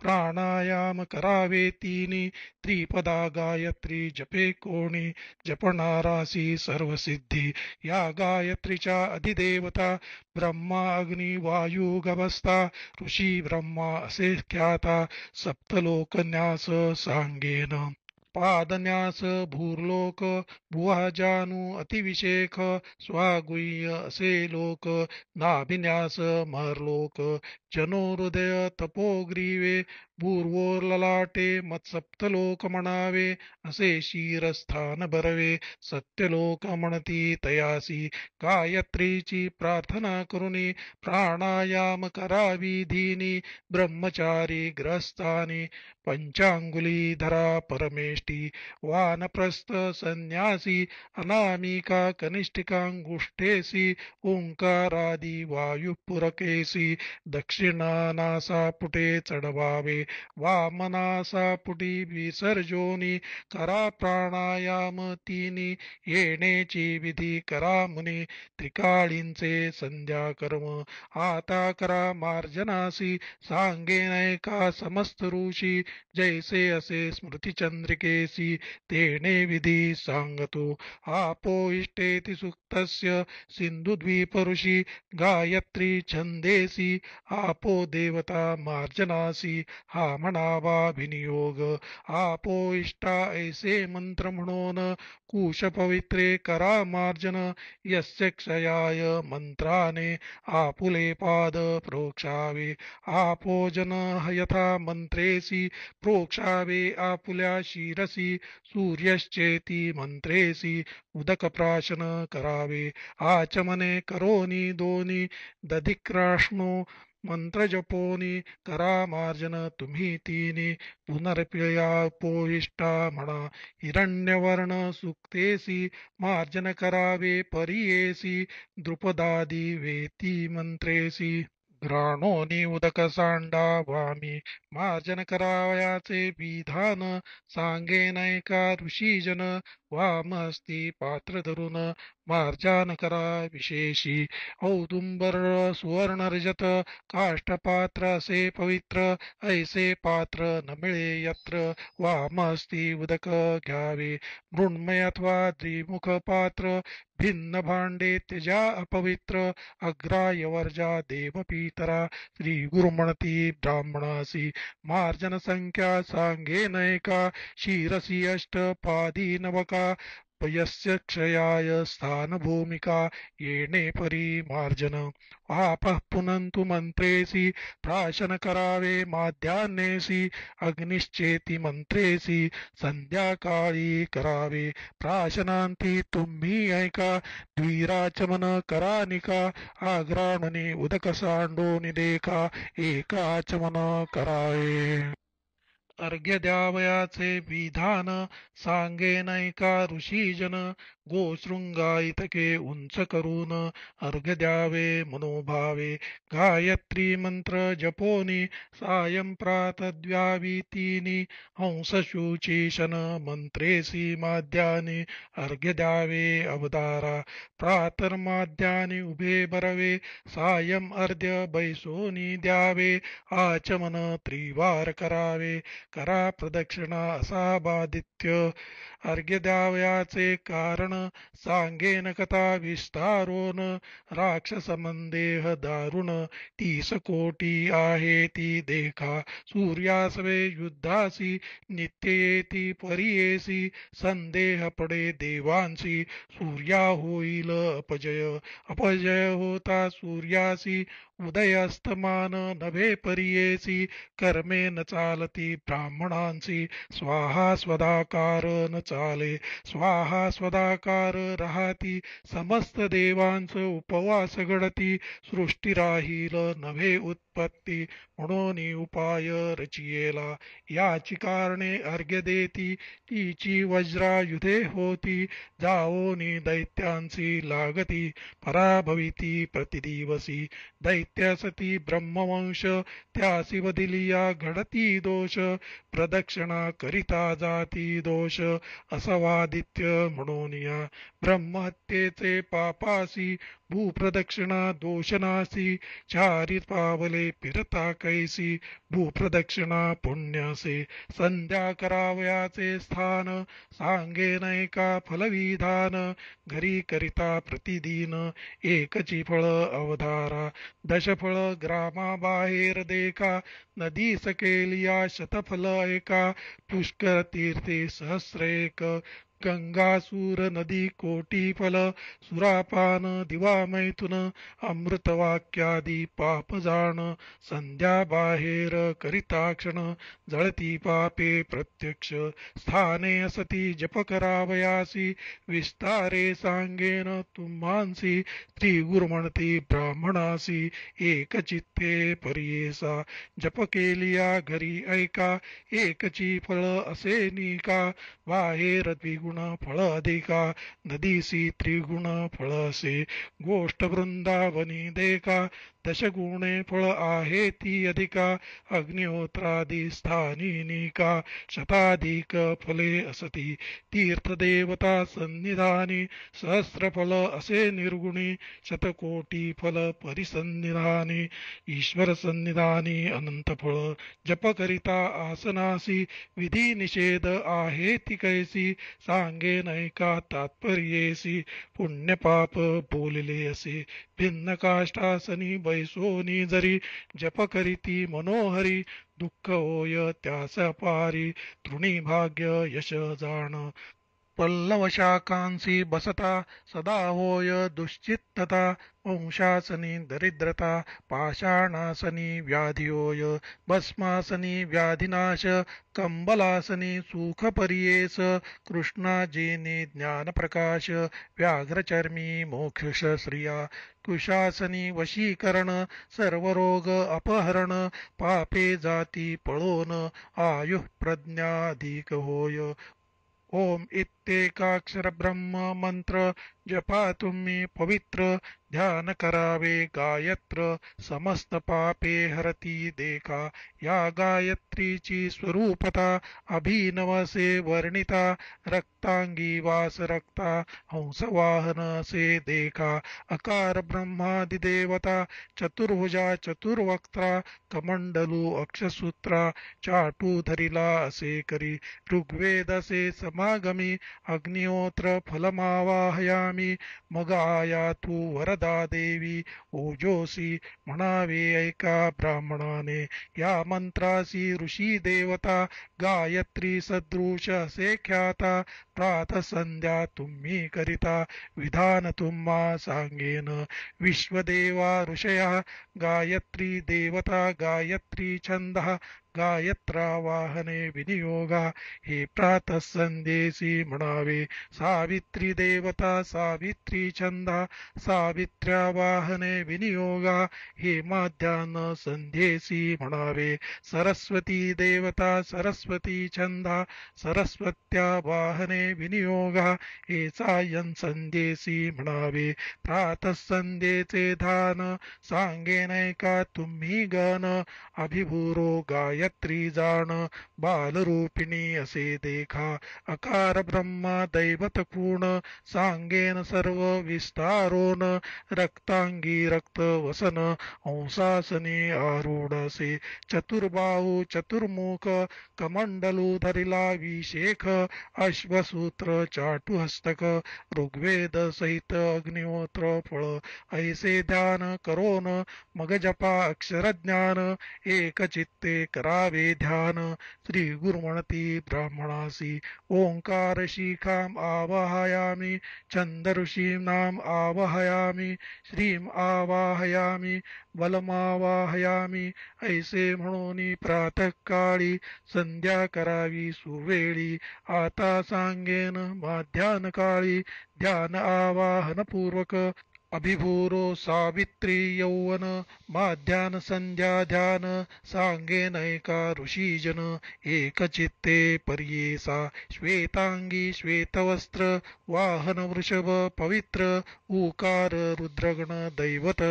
Speaker 1: प्राणायाम करावे त्रिपदा गायत्री जपे कोणी जपणारासी सर्वसिद्धी या गायत्रीच्या अधिदेवता ब्रह्मा अग्नी वायू गभस्ता ऋषी ब्रह्मा असे ख्याता सप्तलोकन्यास सांगेन पादन्यास भूर्लोक भुवाजानु अतिविशेख स्वागुय असे लोक नाभिन्यास महर्लोक जनोहृदय तपोग्रीवे भूर्वोर्ललाटे मत्सप्तलोक म्हणावे असे शिरस्थान भरवे सत्यलोक म्हणती तयासी गायत्रीची प्रार्थना करुनी प्राणायाम करावी धीनी ब्रह्मचारी ग्रस्तानी पंचांगुली धरा परमेश दृष्टी वानप्रस्थ संन्यासी अनामिका कनिष्ठिकांगुष्ठेसी ओंकारादी वायुपुरकेसी दक्षिणानासा पुटे चढवावे वामनासा पुटी विसर्जोनी करा प्राणायाम तिनी विधी करा मुनी त्रिकाळींचे संध्या कर्म आता करा मार्जनासी सांगे नयका समस्त ऋषी जैसे असे स्मृतिचंद्रिके देसी तेणे विधी सांगतो आपो इष्टेति सुक्तस्य सिन्धुद्वीपऋषि गायत्री छंदेसी आपो देवता मार्जनासी हा म्हणावाभिनियोग आपो इष्टा ऐसे मंत्र म्हणून कुश पवित्रे करा मार्जन यस्य क्षयाय मंत्राने आपुले पाद प्रोक्षावे आपो जन यथा मंत्रेसी प्रोक्षावे आपुल्या शिर सूर्यासी सूर्यश्चेती उदक प्राशन करावे आचमने करोनी दोनी दधिक्राष्णो करा मार्जन तुम्ही तिनी पुनर्प्रिया पोविष्टा म्हणा हिरण्यवर्ण सूक्तेशी मार्जन करावे परियेसी द्रुपदादी वेती मंत्रेसी नि उदक सांडा वामी मार्जन करावयाचे विधान सांगे ऋषी जन वामस्ती पात्र धरून मार्जानकरा विशेषी औदुंबर सुवर्णर्जत काष्ठपात्र असे पवित्र ऐसे पात्र न मिळे यत्र वामस्ती उदक घ्यावे मृण्मय अथवा द्विमुख पात्र भिन्न भांडे त्यजा अपवित्र अग्राय वर्जा देवपीतरा श्री गुरुमणती ब्राह्मणासी मार्जन संख्या सांगे नयका शिरसी अष्ट पादी नवका पयस्य क्षयाय स्थानभूमिका येणे परिमार्जन आपः पुनन्तु प्राशन करावे माध्याह्नेऽसि अग्निश्चेति मन्त्रेसि सन्ध्याकाळी करावे प्राशनान्ति तुम्ही ऐका द्विराचमन करानिका आग्राणने उदकसाण्डो निदेका एकाचमन करावे अर्घ्य द्यावयाचे विधान सांगे नैका ऋषीजन गोशृंगायतके उंच करून अर्घ्य द्यावे मनोभावे गायत्री मंत्र जपोनी सायं प्रातद्व्यावीतीनी हंसशुचीशन मंत्रेसी माद्यानी अर्घ्य द्यावे अवदारा प्रातर्माद्यानि उभे बरवे सायं अर्ध्य बैसोनी द्यावे आचमन त्रिवार करावे करा प्रदक्षिणा असा बाधित्य द्यावयाचे कारण सांगेन कथा विस्तारोन राक्षसमंदेह दारुण तीस कोटी आहे ती देखा सूर्यासवे युद्धासी नित्येती परियेसी संदेह पडे देवांसी सूर्या होईल अपजय अपजय होता सूर्यासी उदयास्तमान नभे परियेसी कर्मे न चालती ब्राह्मणांसी स्वाहा स्वदाकार न चाले स्वाहा स्वदाकार राहती समस्त देवांच उपवास घडती सृष्टी राहील नभे उत्पत्ती म्हणून उपाय रचियेला याची कारणे अर्घ्य देती तिची वज्रायुधे होती जाओनी दैत्यांची लागती पराभविती प्रतिदिवसी दैत्य इत्यासती ब्रह्मवंश त्या असिवदिलिया घडती दोष प्रदक्षिणा करिता जाती दोष असवादित्य म्हणून या ब्रह्महत्येचे पापासी भूप्रदक्षिणा दोषनासी चारित पावले फिरता कैसी भूप्रदक्षिणा पुण्यसे संध्या करावयाचे स्थान सांगे नैका फलविधान घरी करिता प्रतिदिन एकची फळ अवधारा दशफळ ग्रामाबाहेर देखा नदी सकेलिया शतफल एका पुष्कर तीर्थे सहस्रेक गंगासूर नदी फल, सुरापान दिवा मैथुन अमृतवाक्यादी पाप जाण संध्या बाहेर करिताक्षण जळती पापे प्रत्यक्ष स्थाने असती जप करावयासी विस्तारे सांगेन तुम्हांसी स्त्री ब्राह्मणासी एकचित्ते परियेसा जप घरी ऐका एकची फळ असे बाहेर गुण त्रिगुण अधिका नदीसी त्रिगुण फळसे गोष्ट वृंदावनी देका दशगुणे फळ आहेती अधिका अग्निहोत्रादी स्थानिनिका शताधिक फले असती तीर्थदेवता सन्निधानी सहस्रफल असे निर्गुणी शतकोटी फल परिसन्निधानी ईश्वर सन्निधानी अनंत फळ जपकरिता आसनासी विधी निषेध आहेती ती कैसी सांगे नाही का तात्पर्येसी पुण्यपाप बोलले असे भिन्न काष्टासनी बैसोनी जरी जप करीती मनोहरी दुःख ओय त्यास पारी तृणी भाग्य यश जाण पल्लवशाकांसी बसता सदा होय दुश्चित्तता वंशासनी दरिद्रता पाषाणासनी व्याधियोय भस्मासनी व्याधिनाश कंबलासनी सुखपरियेस कृष्णाजीने ज्ञानप्रकाश व्याघ्रचर्मी मोक्ष श्रिया कुशासनी वशीकरण सर्वरोग अपहरण पापे जाती पळोन आयुः प्रज्ञाधिक होय ओम ब्रह्म मंत्र जपा तुम्ही पवित्र ध्यान करावे गायत्र समस्त पापे हरती देखा या गायत्रीची स्वरूपता अभिनवसे वर्णिता रक्तांगी वास रक्ता हंसवाहन से देखा अकार ब्रह्मादिदेवता चतुर्भुजा चतुर्वक्त्रा कमंडलू अक्षसूत्रा धरिला असे करी ऋग्वेदसे समागमी अग्निहोत्र फलमावाहयामि मगाया वर दा देवी ओजोसी म्हणावे ऐका ब्राह्मणाने या मंत्रासी ऋषी देवता गायत्री सदृश असे ख्याता प्रात संध्या तुम्ही करिता विधान तुम्हा सांगेन विश्वदेवा ऋषय गायत्री देवता गायत्री छंद गायत्रा वाहने विनियोगा हे प्रातः संदेशी म्हणावे सावित्री देवता सावित्री चंदा सावित्र्या वाहने विनियोगा हे माध्यान संदेशी म्हणावे सरस्वती देवता सरस्वती चंदा सरस्वत्या वाहने विनियोगा हे सायं संदेशी म्हणावे प्रातः संदेचे धान सांगे नाही का तुम्ही गान अभिभूरो गाय गायत्री जाण बालरूपिणी असे देखा अकार ब्रह्मा दैवत पूर्ण सांगेन सर्व विस्तारोन रक्तांगी रक्त वसन हंसासने आरूढ चतुर्बाहू चतुर्मुख कमंडलू धरिला विशेख अश्वसूत्र चाटुहस्तक ऋग्वेद सहित अग्निहोत्र फळ ऐसे ध्यान करोन मग जपा अक्षरज्ञान एक चित्ते करा लावे ध्यान श्री गुरुमणती ब्राह्मणासी ओंकार शिखाम आवाहयामी छंद नाम आवाहयामी श्रीम आवाहयामी बलमावाहयामी ऐसे म्हणून प्रातःकाळी संध्या करावी सुवेळी आता सांगेन माध्यान काळी ध्यान आवाहन पूर्वक अभिभूरो सावित्री यौवन माध्यान संध्या ध्यान सांगे नैका ऋषीजन एकचित्ते पर्येसा श्वेतांगी श्वेतवस्त्र वाहन वृषभ पवित्र ऊकार रुद्रगण दैवत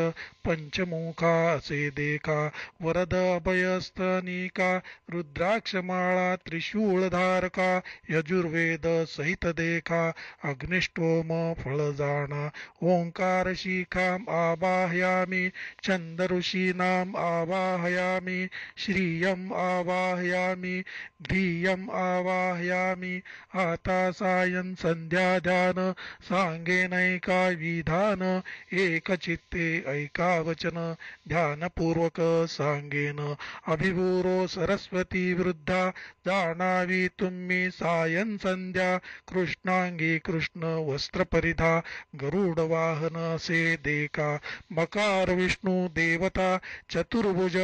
Speaker 1: पंचमुखा असे देखा वरद अभयस्तनिका रुद्राक्षमाळा त्रिशूळधारका यजुर्वेद सहित देखा अग्निष्टोम फळजाणा ओंकार पारशिखाम् आवाहयामि छन्दऋषीणाम् आवाहयामि श्रियम् आवाहयामि धीयम् आवाहयामि आता सायं सन्ध्याध्यान साङ्गेनैका विधान एकचित्ते ऐकावचन ध्यानपूर्वक सांगेन अभिभूरो सरस्वती वृद्धा जाणावी तुम्ही सायं संध्या कृष्णांगी कृष्ण वस्त्रपरिधा गरुडवाहन से देका मकार विष्णु देवता चतुर्भुज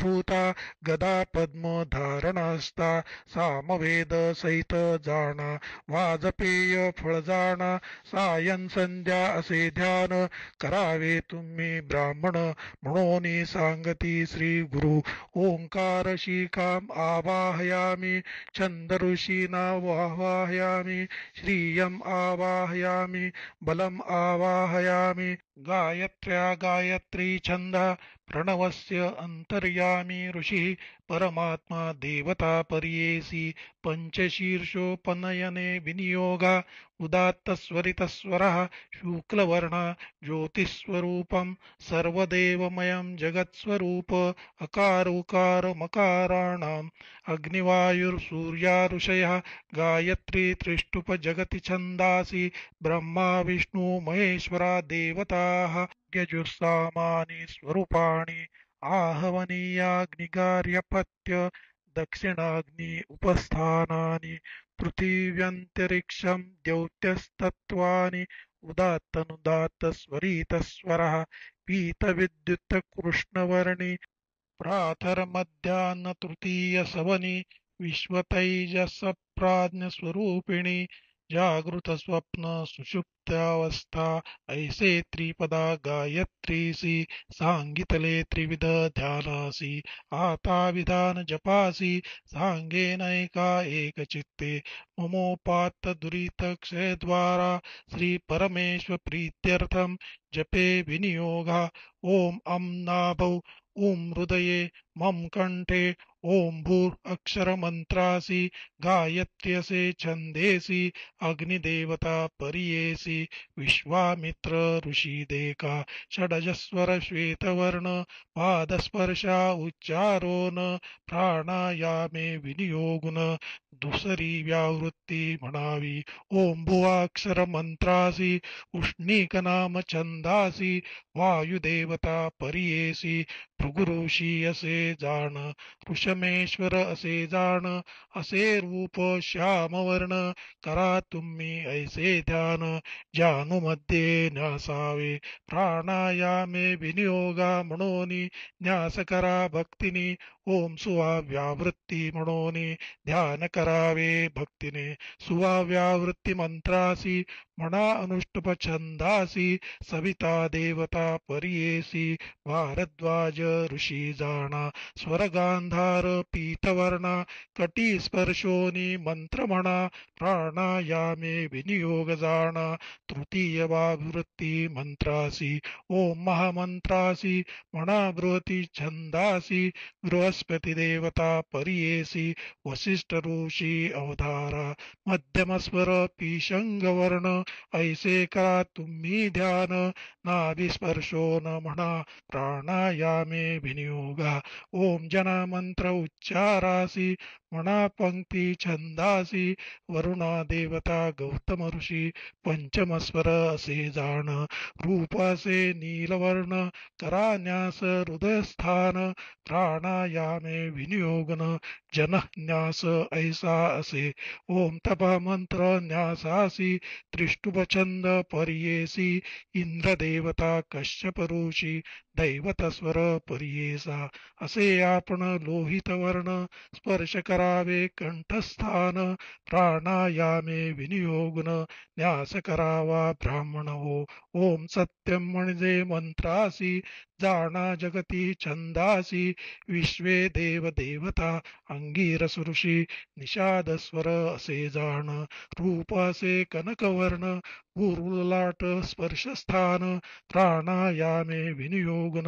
Speaker 1: धूता गदा पद्म धारणास्ता सामवेद सहित जाना वाजपेय फळजाणा सायन संध्या असे ध्यान करावे तुम्ही ब्राह्मण म्हणून सांगती श्री गुरु ओंकार शिखाम आवाहयामी छंद ऋषीना वाहवाहयामी श्रीयम आवाहयामी बलम आवाहयामि गायत्र्या गायत्री छन्द प्रणवस्य अन्तर्यामी ऋषिः परमात्मा देवता पर्येसि पञ्चशीर्षोपनयने विनियोगा उदात्तस्वरितस्वरः शुक्लवर्णः ज्योतिस्वरूपं सर्वदेवमयं जगत्स्वरूप अकारोकारमकाराणाम् अग्निवायुर्सूर्याऋषयः गायत्री जगति छन्दासि ब्रह्मा विष्णु महेश्वरा देवताः यजुसामानि स्वरूपाणि आहवनीयाग्निगार्यपत्य दक्षिणाग्नि उपस्थानानि पृथिव्यन्तरिक्षं द्यौत्यस्तत्त्वानि उदात्तनुदात्त पीतविद्युत्तकृष्णवर्णि प्रातर्मध्याह्नतृतीयसवनि विश्वतैजसप्राज्ञस्वरूपिणि जागृत स्वप्न सुषुप्त्यावस्था ऐसे त्रिपदा गायत्रीसी सांगितले त्रिविध ध्यानासि आता विधान जपासी सांगे नैका एकचित्ते चित्ते ममोपात दुरित श्री जपे विनियोगा ओम अम नाभौ हृदये मम कंठे ओम भूर अक्षर मंत्रासी गायत्यसे छंदेसी अग्निदेवता परियेसी विश्वामित्र ऋषि देका षडजस्वर श्वेतवर्ण पादस्पर्शा उच्चारोन प्राणायामे विनियोगुन दुसरी व्यावृत्ती म्हणावी ओम भुवाक्षर मंत्रासी उष्णीक नाम छंदासी वायुदेवता परियेसी भृगुऋषी असे जाण ऋषमेश्वर असे जाण असे रूप श्यामवर्ण करा तुम्ही ऐसे ध्यान ज्यानुमध्ये न्यासावे प्राणायामे विनियोगा म्हणून न्यास करा भक्तीनी ओम सुवाव्यावृत्ती म्हणून ध्यान करावे भक्तीने सुवाव्यावृत्ती मंत्रासी म्हणा अनुष्टुप छंदासी सविता देवता परियेसी भारद्वाज ऋषी जाणा स्वरगांधार पीतवर्णा कटी स्पर्शोनी मंत्र म्हणा प्राणायामे विनियोग जाणा तृतीय वावृत्ती मंत्रासी ओम महामंत्रासी म्हणा बृहती छंदासी गृहस वनस्पती देवता परियेसी वसिष्ठ ऋषी अवधारा मध्यमस्वर पिशंगवर्ण ऐसे करा तुम्ही ध्यान नाविस्पर्शोन न म्हणा प्राणायामे विनियोगा ओम जना मंत्र उच्चारासी म्हणा पंक्ती छंदासी वरुणा देवता गौतम ऋषी पंचमस्वर असे जाण रूपासे नीलवर्ण करान्यास हृदयस्थान प्राणायामे विनियोगन जनन्यास ऐसा असे ओम तपा मंत्र न्यासासी त्रिष्टुपछंद पर्येसी देवता कश्यप ऋषी दैवतस्वर पर्येसा असे आपण लोहित वर्ण स्पर्श कर करावे कंठस्थान प्राणायामे विनियोगुन न्यास करावा ब्राह्मण ओम सत्यम म्हणजे मंत्रासी जाणा जगती छंदासी विश्वे देव देवता अंगीर ऋषी निषाद स्वर असे जाण रूप असे कनकवर्ण गुरुलाट स्पर्शस्थान प्राणायामे विनियोगन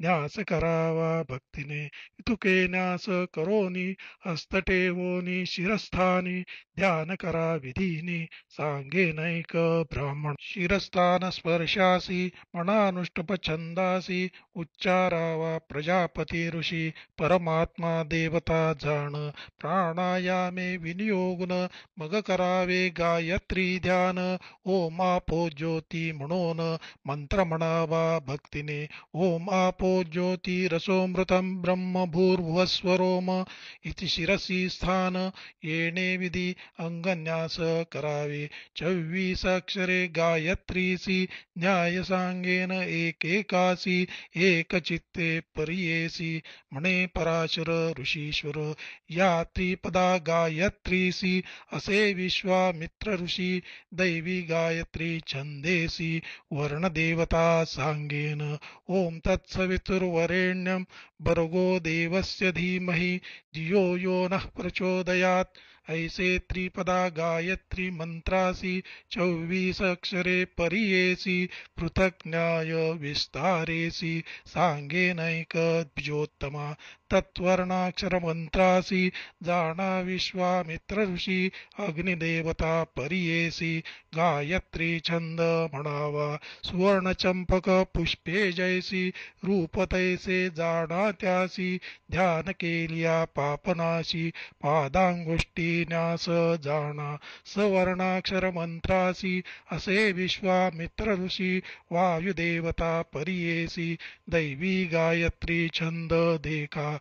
Speaker 1: न्यास करावा भक्तीने तुके न्यास करोनी हस्तटेवोनी शिरस्थानी ध्यान करा विधीनी सांगे नैक ब्राह्मण शिरस्थान स्पर्शासी मनानुष्टप छंदासी उच्चारावा प्रजापती ऋषी परमात्मा देवता जाण प्राणायामे विनियोगन मग करावे गायत्री ध्यान ओम आपो ज्योती म्हणून मंत्र म्हणावा भक्तीने ओम आपो ज्योती रसोमृतम ब्रह्म भूर्भुवस्वरोम इति शिरसी स्थान येणे विधी अंगन्यास करावे चव्वीस अक्षरे गायत्रीसी न्यायसांगेन एकेकासी एकचित्ते परियेसी म्हणे पराशर ऋषीश्वर या त्रिपदा गायत्रीसी असे विश्वामित्र ऋषी दैवी गायत्री छंदेसी वर्णदेवता सांगेन ओम तत्सवितुर्वरेण्यं भर्गो देवस्य धीमहि धियो यो नः प्रचोदयात् ऐसे त्रिपदा गायत्री मंत्रासी चोवीस अक्षरे परियेसी पृथक न्याय विस्तारेसी सांगे नैक तत्वर्णाक्षर मंत्रासी जाणा विश्वामित्र ऋषी अग्निदेवता परियेसी गायत्री छंद म्हणावा सुवर्ण चंपक पुष्पे जैसी रूपतैसे जाणा त्यासी ध्यान पापनाशी पादांगुष्टी न्यास जाणा सवर्णाक्षर मंत्रासी असे विश्वामित्र ऋषी वायुदेवता परियेसी दैवी गायत्री छंद देखा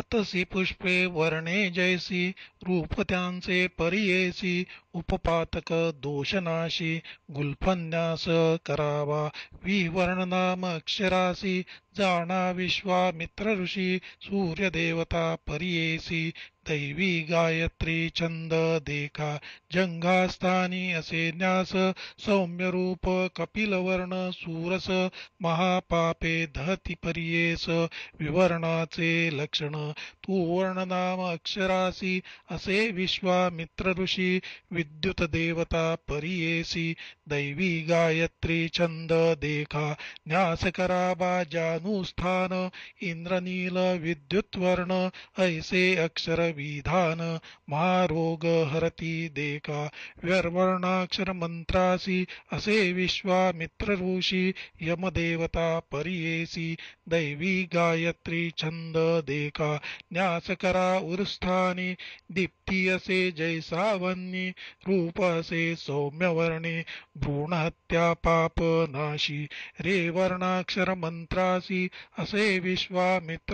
Speaker 1: अतसी पुष्पे वर्णे जैसी रूप त्यांचे परियेसी उपपातक दोषनाशी गुल्फन्यास करावा विवर्णनाम अक्षरासी जाणा विश्वामित्र ऋषी सूर्यदेवता परियेसी दैवी गायत्री छंद देखा जंगास्थानी असे न्यास सौम्यरूप कपिलवर्ण सूरस महापापे धती परियेस विवर्णाचे लक्षण तूवर्ण नाम अक्षरासी असे विश्वामित्र ऋषी विद्युत देवता परियेसी दैवी गायत्री छंद देखा न्यासकरा बा इंद्रनील विद्युत्वर्ण ऐसे अक्षर विधान महारोग हरती देखा व्यर्वर्णाक्षर मंत्रासी असे विश्वामित्र ऋषी यमदेवता परियेसी दैवी गायत्री छंद देखा न्यास करा उरस्थानी दीप्ती असे जैसावन्नी रूप असे सौम्यवर्णी भ्रूणहत्या पाप नाशी रे वर्णाक्षर मंत्रासी असे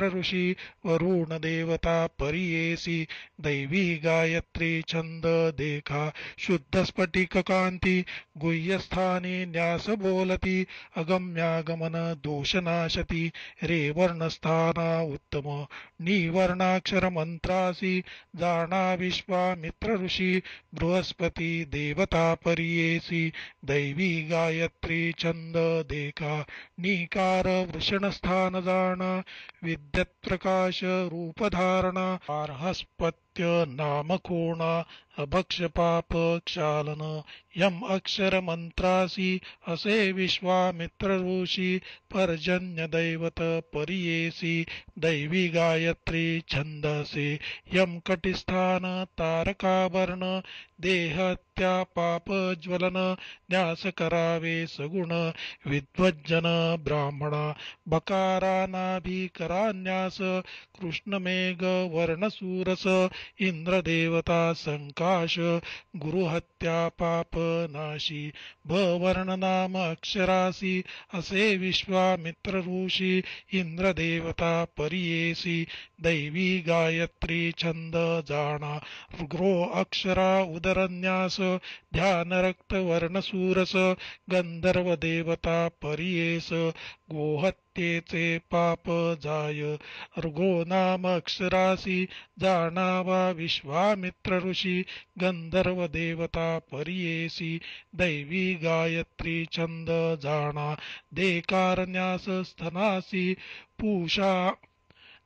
Speaker 1: ऋषी वरुण देवता परियेसी दैवी गायत्री छंद देखा शुद्ध स्फटिक कांती गुह्यस्थानी न्यास बोलती अगम्यागमन दोषनाशती रे वर्णस्थाना उत्तम नीवर्णाक्षर मंत्रासी जाणा विश्वामित्र ऋषी बृहस्पती देवता दैवी गायत्री छंद देखा नीकार वृषणस्थान जाण विद्यत्प्रकाश रूपधारणा बारहस्पत नामकोणाभक्षपापक्षालन यम् अक्षरमन्त्रासि असे विश्वामित्ररुषि पर्जन्यदैवत परियेषि दैवी गायत्री छन्दसि यम् कटिस्थान तारकावर्ण देहत्या ज्वलन न्यास करावे सगुण विद्वज्जन ब्राह्मणा करा न्यास कृष्णमेघ वर्णसूरस इंद्रदेवता संकाश गुरुहत्या पापनाशी नाम अक्षरासी असे विश्वामित्र ऋषी इंद्रदेवता परियेसी दैवी गायत्री छंद जाणा ग्रो अक्षरा उद अंतरन्यास ध्यान रक्त गंधर्व देवता परियेस गोहत्येचे पाप जाय अर्गो नाम अक्षरासी जाणावा विश्वामित्र ऋषी गंधर्व देवता परियेसी दैवी गायत्री छंद जाणा देकारन्यास स्तनासी पूषा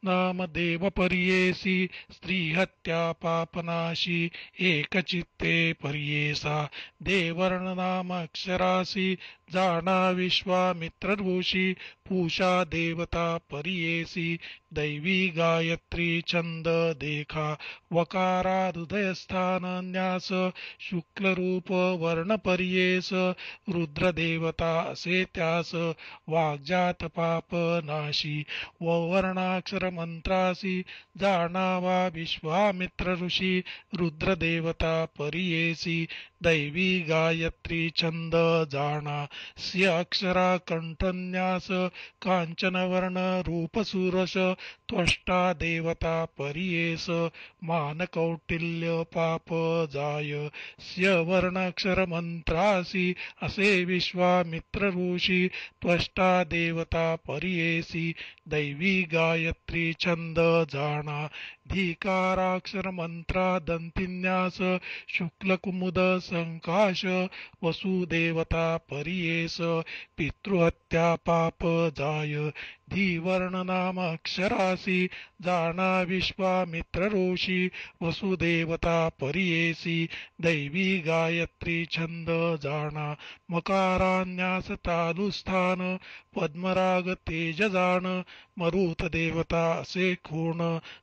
Speaker 1: नामदेव पर्येसी स्त्रीहत्या पापनाशी एकचित्ते पर्येसा देवर्णनामक्षरासी जाणा विश्वामित्रऋषी पूषा देवता परियेसी, दैवी गायत्री छंद देखा वकारा हृदयस्थानन्यास न्यास शुक्लरूप वर्ण रुद्र रुद्रदेवता असे त्यास वाग्जात पाप नाशी वर्णाक्षर मंत्रासी जाणावा विश्वामित्र ऋषी रुद्रदेवता परियेसी दैवी गायत्री छंद जाणा स्य अक्षरा कंठन्यास कांचनवर्ण रूपसुरस त्वष्टा देवता परियेस मानकौटिल्य पाप जाय स्य वर्णाक्षर मंत्रासी असे विश्वामित्र ऋषी त्वष्टा देवता परियेसी दैवी गायत्री छंद जाणा मंत्रा शुक्ल शुक्लकुमुद संकाश वसुदेवता परियेस पितृहत्या पाप जाय नाम अक्षरासी जाणा विश्वामित्र ऋषी वसुदेवता परियेसी दैवी गायत्री छंद जाणा मकारान्यास तालुस्थान पद्मराग तेज जाण मरुत देवता असे खूण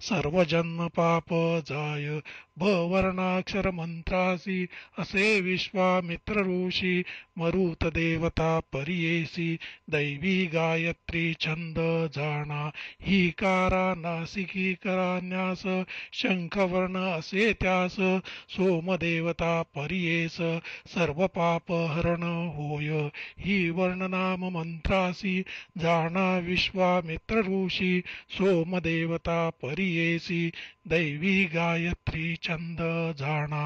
Speaker 1: सर्व पाप जाय मंत्रासी असे विश्वामित्र ऋषी मरुत देवता परियेसि दैवी गायत्री छंद जाणा कारा नासिकीकरान्यास शंखवर्ण असे त्यास सोमदेवता परियेस सर्वपापहरण होय ही वर्णनाम मंत्रासी जाणा विश्वामित्र ऋषी सोमदेवता परियेसि दैवी गायत्री छंद जाणा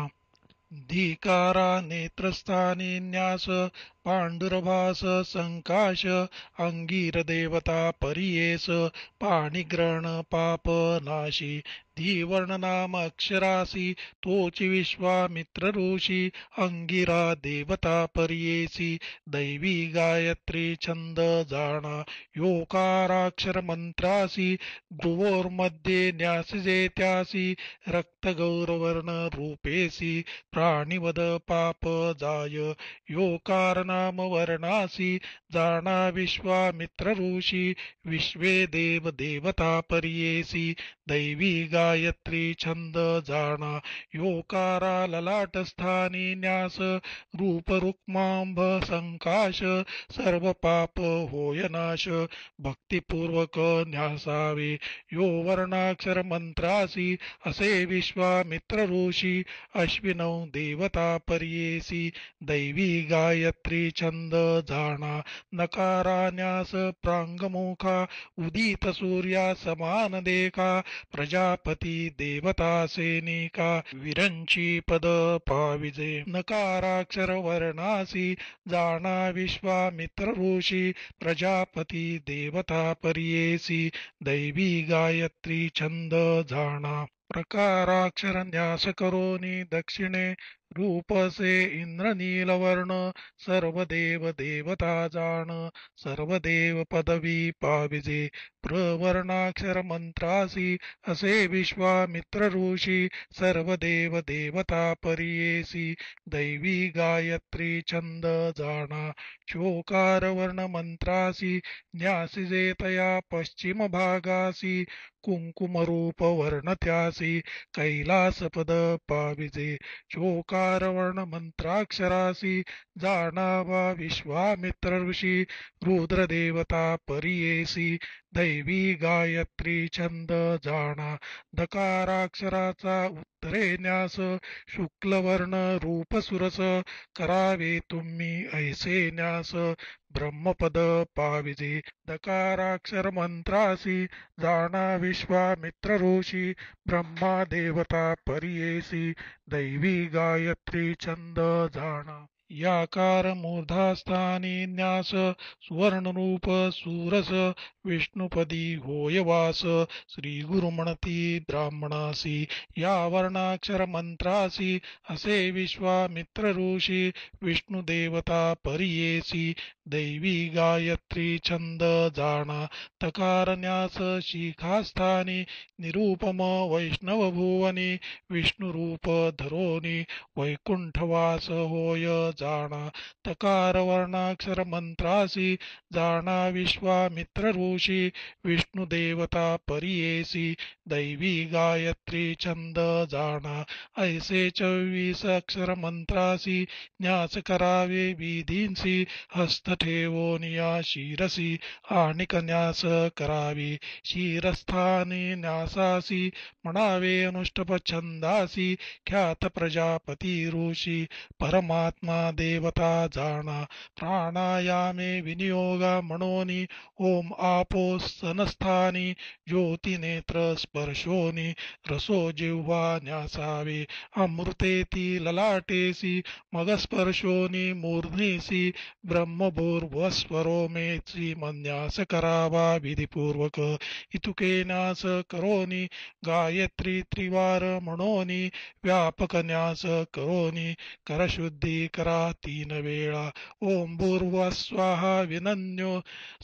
Speaker 1: धिकारा नेत्रस्थानी न्यास पांडुरभास संकाश अंगीर देवता परियेस पाणीग्रहण पाप नाशी नाम अक्षरासी तोची विश्वामित्र ऋषी अंगिरा देवता परियेसी दैवी गायत्री छंद जाणा योकाराक्षर मंत्रासी ध्रुवोर्मध्ये न्यासजे त्यासी रक्तगौरवर्ण रूपेसी प्राणिवद पाप जाय योकारण नाम वर्णासी जाणा विश्वामित्र ऋषी विश्वे देव देवता पर्येसी दैवी गायत्री छंद जाना योकारा ललाटस्थानी न्यास रूप रुक्मांभ संकाश सर्व पाप होय नाश भक्तिपूर्वक न्यासावे यो वर्णाक्षर मंत्रासी असे विश्वामित्र ऋषी अश्विनौ देवता पर्येसी दैवी गायत्री छंद जाणा नकारान्यास प्रांगमुखा उदित सूर्या समान देखा प्रजापती देवता सेनिका विरंची पद पाविजे नकाराक्षर वर्णासी जाणा विश्वामित्र ऋषी प्रजापती देवता परियेसी दैवी गायत्री छंद जाणा प्रकाराक्षरन्यास करोनि दक्षिणे रूपसे इन्द्रनीलवर्ण सर्वदेव देवताजान सर्वदेव पदवी पाविजे। प्रवर्णाक्षर मंत्रासी असे विश्वामित्र ऋषी सर्व देव देवता परियेसी दैवी गायत्री छंद जाणा शोकार वर्ण मंत्रासी तया पश्चिम भागासी कुंकुमरूप वर्णत्यासी कैलासपद पाविजे वर्ण मंत्राक्षरासी जाणावा विश्वामित्र ऋषी रुद्रदेवता परियेसी दैवी गायत्री छंद जाणा दकाराक्षराचा उत्तरे न्यास शुक्लवर्ण रूप सुरस करावे तुम्ही ऐसे न्यास ब्रह्मपद पाविजे दकाराक्षर मंत्रासी जाणा विश्वामित्र ऋषी ब्रह्मा देवता परियेसी दैवी गायत्री छंद जाणा याकार मूर्धास्थानी न्यास सुवर्णरूप सूरस विष्णुपदी होय वास श्री गुरु ब्राह्मणासी या वर्णाक्षर मंत्रासी असे विश्वामित्र ऋषी विष्णू देवता दैवी गायत्री छंद जाणा तकार न्यास शिखास्थानी निरूपम वैष्णव भुवनी विष्णुरूप धरोनी वैकुंठवास होय जाणा तकार वर्णाक्षर मंत्रासी जाणा विश्वामित्र ऋषी विष्णु देवता परियेसी दैवी गायत्री छंद जाणा ऐसे चव्वीस अक्षर मंत्रासी न्यास करावे विधींसी हस्त निया शिरसी आणि न्यास करावी शिरस्थानी न्यासासी म्हणावे अनुष्टप छंदासी ख्यात प्रजापती ऋषी परमात्मा देवता जाना, प्राणायामे विनियोगा मनोनी ओम आपो सनस्थानी नेत्र स्पर्शोनी रसो जिव्हा न्यासावे अमृतेती ललाटेसी मगस्पर्शोनी मूर्धेसी, ब्रह्मभूर्वस्वरो मेची मन्यास करावा विधिपूर्वक इतुकेनास करोनी गायत्री त्रिवार मनोनी न्यास करोनी करशुद्धी करा वेळा तीन वेळा ओम स्वाहा विनन्यो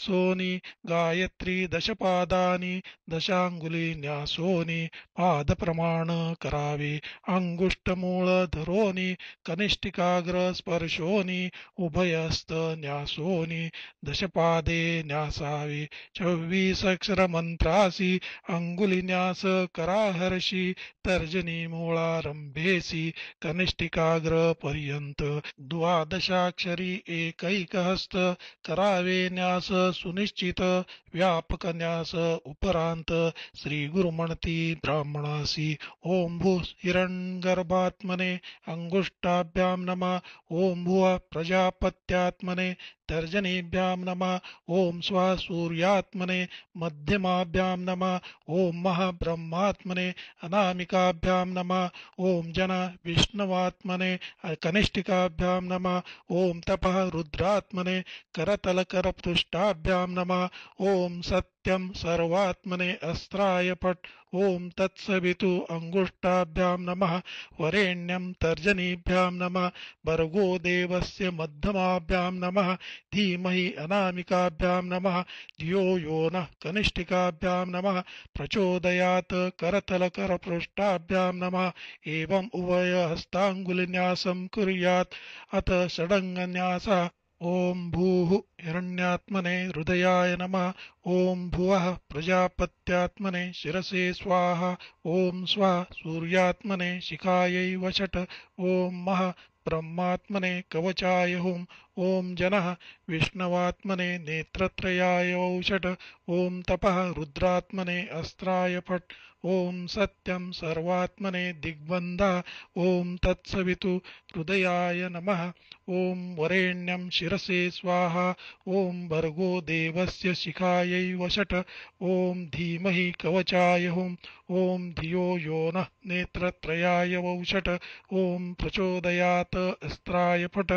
Speaker 1: सोनी गायत्री दशपादानी दशांगुली न्यासोनी पाद प्रमाण करावे अंगुष्टमूळ धरोनी कनिष्ठिकाग्र स्पर्शोनी उभयस्त न्यासोनी दशपादे न्यासावे, चव्वीस अक्षर मंत्रासी अंगुली न्यास करा हर्षी तर्जनी मूळारंभेसी कनिष्ठिकाग्र पर्यंत द्वादशाक्षरी एकैकहस्त करावे न्यास सुनिश्चित व्यापक न्यास उपरांत श्री गुरुमणती ब्राह्मणासी ओम भू गर्भात्मने अंगुष्टाभ्याम नमा ओम भुव प्रजापत्यात्मने तर्जनेभ्यां नमः ॐ स्वसूर्यात्मने मध्यमाभ्यां नमः ॐ महाब्रह्मात्मने अनामिकाभ्यां नमः ॐ जन विष्णवात्मने कनिष्ठिकाभ्यां नमः ॐ तपः रुद्रात्मने करतलकरपृष्ठाभ्यां नमः ॐ सत् सत्यम सर्वात्मने अस्त्राय पट ॐ तत्सवितु अंगुष्टाभ्याम नमः वरेण्यं तर्जनीभ्यां नमः भर्गो देवस्य मध्यमाभ्यां नमः धीमहि अनामिकाभ्यां नमः धियो यो नः नमः प्रचोदयात् करतलकरपृष्ठाभ्यां नमः एवम् उभयहस्ताङ्गुलिन्यासं कुर्यात् अथ षडङ्गन्यासः ॐ भूः हिरण्यात्मने हृदयाय नमः ॐ भुवः प्रजापत्यात्मने शिरसे स्वाहा ओम स्वा सूर्यात्मने शिखायै वषट् ॐ मः ब्रह्मात्मने कवचाय हुं ॐ जनः विष्णवात्मने नेत्रत्रयाय औषट ॐ तपः रुद्रात्मने अस्त्राय फट ओम सत्यं सर्वात्मने दिग्बन्धः ओम तत्सवितु हृदयाय नमः ओम वरेण्यं शिरसे स्वाहा ॐ भर्गो देवस्य शिखायै वषट् ॐ धीमहि कवचाय हुं ॐ धियो यो न नेत्रत्रयाय वौषट ओम प्रचोदयात अस्त्राय फट्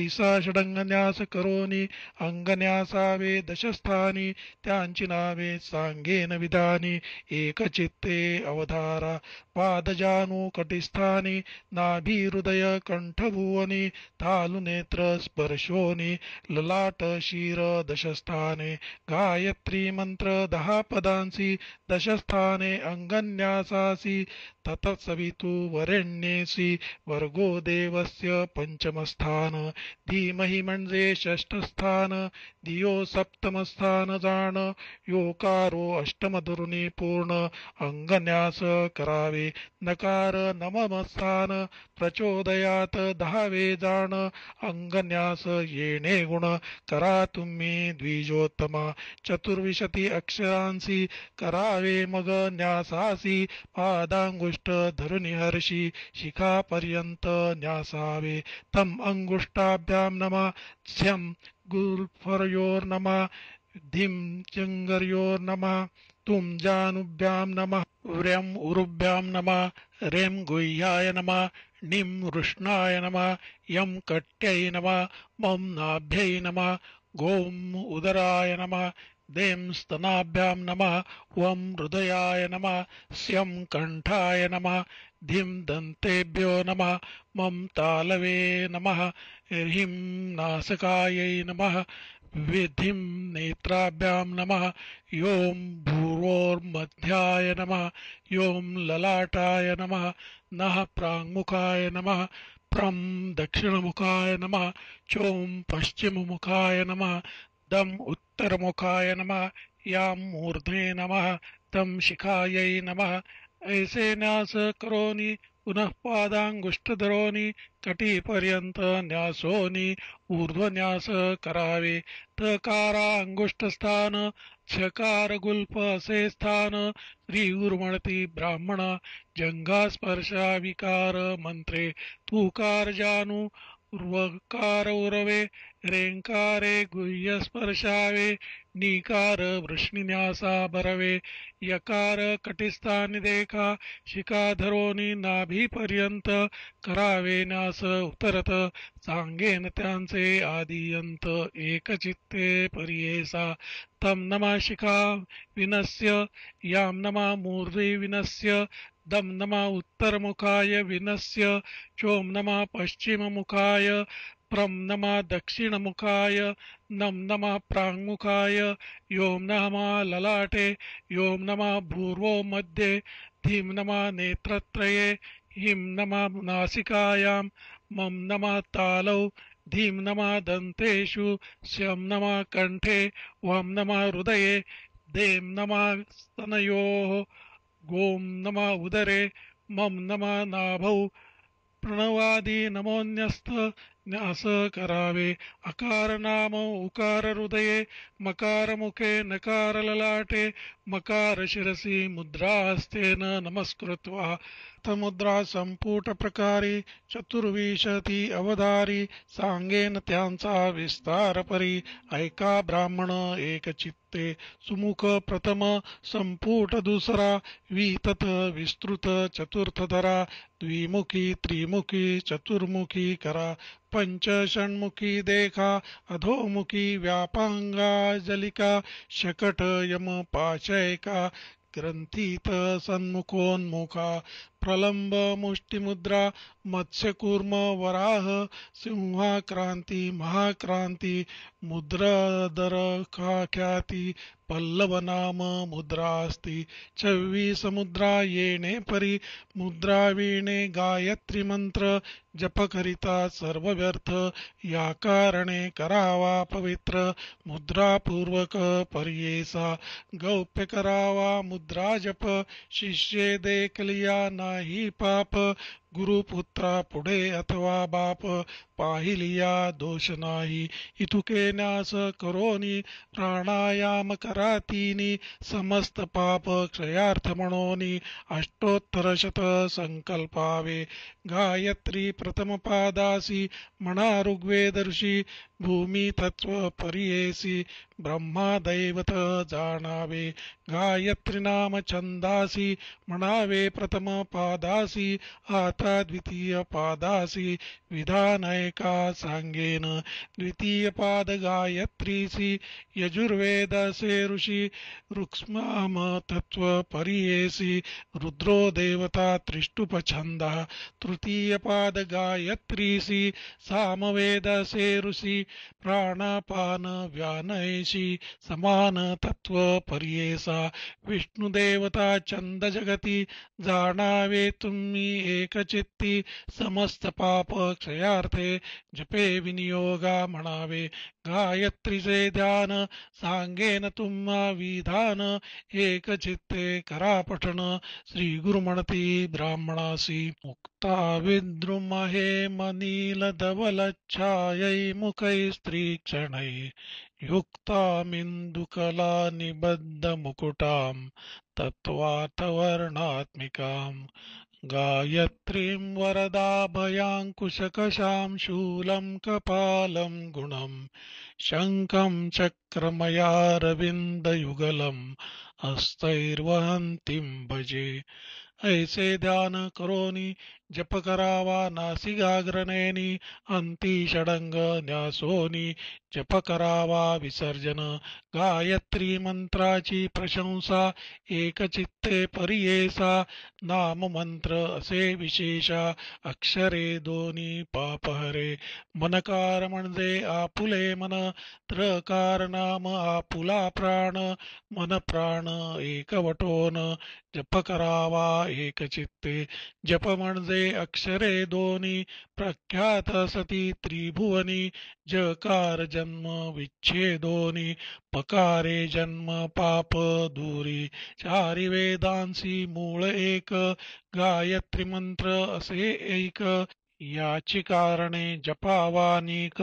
Speaker 1: ऐसा षडंगन्यास करोनी अंगन्यासावे दशस्थानी त्यांची नावे सांगेन विधानी एकचित्ते अवधारा पादजानू कटिस्थानी नाभी हृदय कंठभुवनी तालुनेत्र स्पर्शोनी ललाट शिर दशस्थाने गायत्री मंत्र दहा पदांसी दशस्थाने अंगन्यासासी ततसवितु वरेण्येसी वर्गो देवस्य पंचमस्थान धीमहि म्हणजे षष्ठस्थान दियो सप्तमस्थान जाण योकारो अष्टमधुरुनी पूर्ण अंगन्यास करावे नकार नममस्थान प्रचोदयात दहावे जाण अंगन्यास येणे गुण करा तुम्ही द्विजोत्तमा चतुर्विशती अक्षरांसी करावे मग न्यासासी पादांगु अंगुष्ट धरणिहर्षि शिखापर्यन्त न्यासावे तम् अङ्गुष्टाभ्यां नमः गुल्फर्योर्नमः धिं चिङ्गर्योर्नमः तुं जानुभ्यां नमः व्र्यं उरुभ्यां नमः रें गुह्याय नमः णिं वृष्णाय नमः यं कट्यै नमः मं नाभ्यै नमः गोम् उदराय नमः देम् स्तनाभ्याम् नमः वम् हृदयाय नमः स्यं कण्ठाय नमः धिम् दन्तेभ्यो नमः मम् तालवे नमः ह्रीम् नासकायै विधिम् नेत्राभ्याम् नमः योम् भूर्वोर्मध्याय नमः योम् ललाटाय नमः नः प्राङ्मुखाय नमः प्रम् दक्षिणमुखाय नमः चोम् पश्चिममुखाय नमः दम उत्तरमुखाय नमः यां मूर्धे नमः तं शिखायै नमः ऐसे न्यास करोनि पुनः पादांगुष्ठधरोनि कटीपर्यंत न्यासोनि ऊर्ध्वन्यास करावे तकाराङ्गुष्ठस्थान छकार असे स्थान श्री उर्मणति ब्राह्मण जङ्गास्पर्शाविकार मंत्रे तुकार जानु कार उरवे रेंकारे गुह्य स्पर्शावे नीकार वृष्णिन्यासा बरवे यकार कटिस्थान देखा नाभी पर्यंत करावे न्यास उतरत सांगेन त्यांचे आदियंत एकचित्ते परियेसा तम नमा शिखा विनस्य याम नमा मूर्धी विनस्य दम नमा उत्तरमुखाय विनस्य चोम नमा पश्चिममुखाय प्रम नमा दक्षिणमुखाय नम नमा प्राङ्मुखाय योम नमा ललाटे योम नमा भूर्वो मध्ये धीम नमा नेत्रत्रये हिम नमा नासिकायां मम नमा तालौ धीम नमा दन्तेषु श्यं नमा कण्ठे वं नमा हृदये देम नमा स्तनयोः ಗೋಂ ನಮ ಉದರೆ ಮಂ ನಮ ನ್ಯಾಸ ಕರಾವೆ ಅಕಾರ ಉಕಾರ ಮಕಾರ ಮುಖೆ ನಕಾರ ಲಲಾಟೆ ಮಕಾರ ಶಿರಸಿ ಮುದ್ರಾಹಸ್ತೆ ನಮಸ್ಕೃತ್ವಾ मुद्रा संपुट प्रकारी चतुर्विशती अवधारी सांगेन त्यांचा विस्तार परी ऐका ब्राह्मण एक चित्ते सुमुख प्रथम संपुट दुसरा वीतत विस्तृत चतुर्थ धरा द्विमुखी त्रिमुखी चतुर्मुखी करा पंच षण्मुखी देखा अधोमुखी व्यापांगा जलिका शकट यम पाचयका ग्रंथित सन्मुखोन्मुखा प्रलंब मुष्टिमुद्रा मत्स्यकूर्म वराह सिंहाक्रांती महाक्रांती मुद्रादर काख्याती पल्लवनाम मुद्रास्ति छवी समुद्रा येणे परी मुद्रावीणे गायत्री मंत्र जपकरिता सर्व व्यर्थ या कारणे करावा पवित्र मुद्रापूर्वक पर्येसा गौप्य करावा मुद्रा जप शिष्ये देखलिया My hip hop गुरुपुत्रा पुढे अथवा बाप पाहिलिया दोष नाही इतुके न्यास करोनी प्राणायाम करातीनी समस्त पाप क्षयार्थ म्हणोनी अष्टोत्तर शत संकल्पावे गायत्री प्रथम पादासी म्हणा ऋग्वेदर्शी भूमी तत्व परियेसी ब्रह्मा दैवत जाणावे गायत्री नाम छंदासी म्हणावे प्रथम पादासी द्वितीयपादासि विधानैका साङ्गेन द्वितीयपादगायत्रीसि यजुर्वेदसे ऋषि रुक्ष्मामतत्त्वपरियेषि रुद्रो देवता त्रिष्टुपछन्दः तृतीयपादगायत्रीषि सामवेदसे ऋषि प्राणपान व्यानैषि समानतत्त्वपरियेषा विष्णुदेवता चन्द जगति एक चित्ति क्षयार्थे जपे विनियोगा विनियोगामणावे गायत्रि सेदान साङ्गेन तुम्माविधान एकचित्ते करापठन श्रीगुरुमणती ब्राह्मणासि मुक्ता विन्द्रुमहे मनीलधवलच्छायै मुखैस्त्रीक्षणै युक्तामिन्दुकलानिबद्धमुकुटाम् तत्त्वातवर्णात्मिकाम् गायत्रीं वरदाभयाङ्कुशकशाम् शूलं गुणं गुणं शङ्खं चक्रमयारविन्दयुगलम् हस्तैर्वहन्तीं भजे ऐ सेदा न जप करावा नासिगाग्रनेनी अंती षडंग न्यासोनी जप करावा विसर्जन गायत्री मंत्राची प्रशंसा चित्ते परियेसा नाम मंत्र असे विशेषा अक्षरे दोनी पापहरे मनकार म्हणजे आपुले मन त्रकार नाम आपुला प्राण मन प्राण एकवटोन जप करावा एक चित्ते जप म्हणजे अक्षरे दोनी, प्रख्यात सती त्रिभुवनी जकार जन्म विच्छे दोनी, पकारे जन्म पाप दूरी चारी वेदांसी मूळ एक गायत्री मंत्र असे एक याची कारणे जपावानीक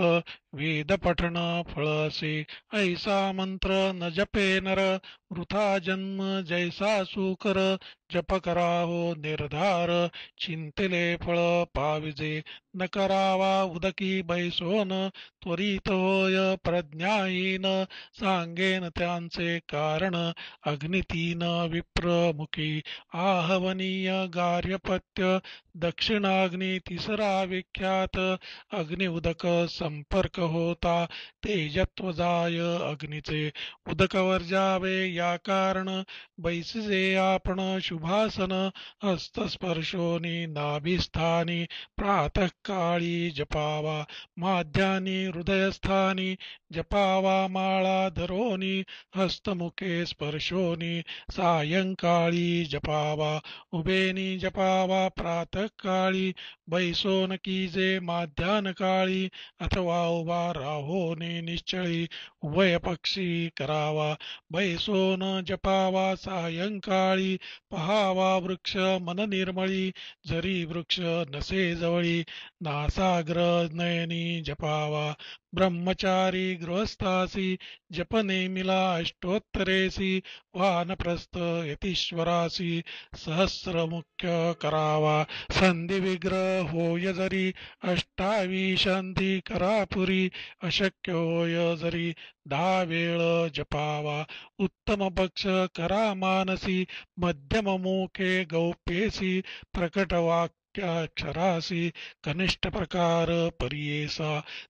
Speaker 1: वेद पठण फळसे ऐसा मंत्र न जपे नर वृथा जन्म जैसा सुकर जप करावो निर्धार चिंतले फळ पाविजे न करावा उदकी बैसोन त्वरित होय प्रज्ञाईन सांगेन त्यांचे कारण अग्नितीन विप्रमुखी आहवनीय गार्यपत्य दक्षिणाग्नी तिसरा विख्यात अग्नि उदक संपर्क होता तेजत्व जाय अग्निचे उदक वर्जावे या कारण बैसिजे आपण शुभासन हस्तस्पर्शोनी नाभिस्थानी प्रातःकाळी जपावा माध्यानी हृदयस्थानी जपावा माळा धरोनी हस्तमुखे स्पर्शोनी सायंकाळी जपावा उभेनी जपावा प्रातःकाळी बैसोन कीजे काळी अथवा उभा राहोनी निश्चळी पक्षी करावा बैसोन जपावा सायंकाळी पहावा वृक्ष मन निर्मळी जरी वृक्ष नसे जवळी नासाग्र नयनी जपावा ब्रह्मचारी गृहस्थासी जपनेमिला अष्टोत्तरेसी वानप्रस्थ यतीश्वरासी सहस्रमुख्य करावा संधिविग्रह होय जरी अष्टाविशंधी करापुरी अशक्य होय जरी दहा जपावा उत्तम पक्ष करा मानसी मध्यम मोखे गौपेसी प्रकटवाक्याक्षरासी कनिष्ठ प्रकार परियेसा